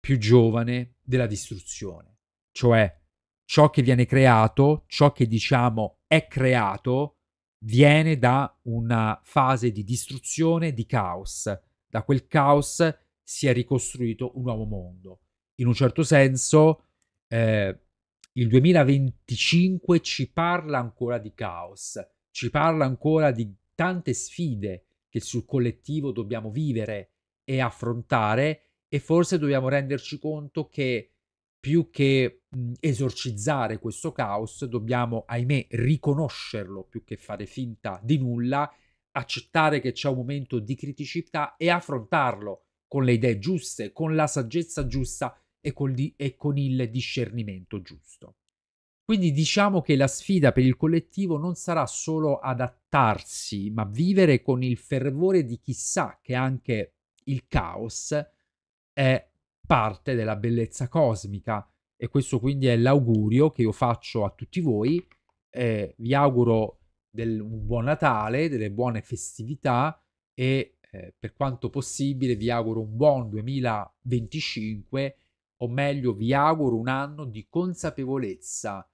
più giovane della distruzione, cioè ciò che viene creato, ciò che diciamo è creato, viene da una fase di distruzione, di caos. Da quel caos si è ricostruito un nuovo mondo. In un certo senso, eh, il 2025 ci parla ancora di caos, ci parla ancora di tante sfide che sul collettivo dobbiamo vivere e affrontare e forse dobbiamo renderci conto che più che mh, esorcizzare questo caos, dobbiamo, ahimè, riconoscerlo più che fare finta di nulla, accettare che c'è un momento di criticità e affrontarlo con le idee giuste, con la saggezza giusta e, di- e con il discernimento giusto. Quindi diciamo che la sfida per il collettivo non sarà solo adattarsi, ma vivere con il fervore di chissà che anche il caos è parte della bellezza cosmica e questo quindi è l'augurio che io faccio a tutti voi. Eh, vi auguro del, un buon Natale, delle buone festività e eh, per quanto possibile vi auguro un buon 2025 o meglio vi auguro un anno di consapevolezza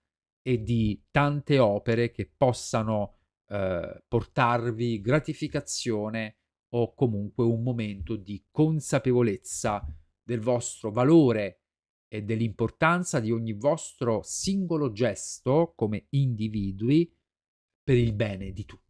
e di tante opere che possano eh, portarvi gratificazione o comunque un momento di consapevolezza del vostro valore e dell'importanza di ogni vostro
singolo gesto come individui per il bene di tutti.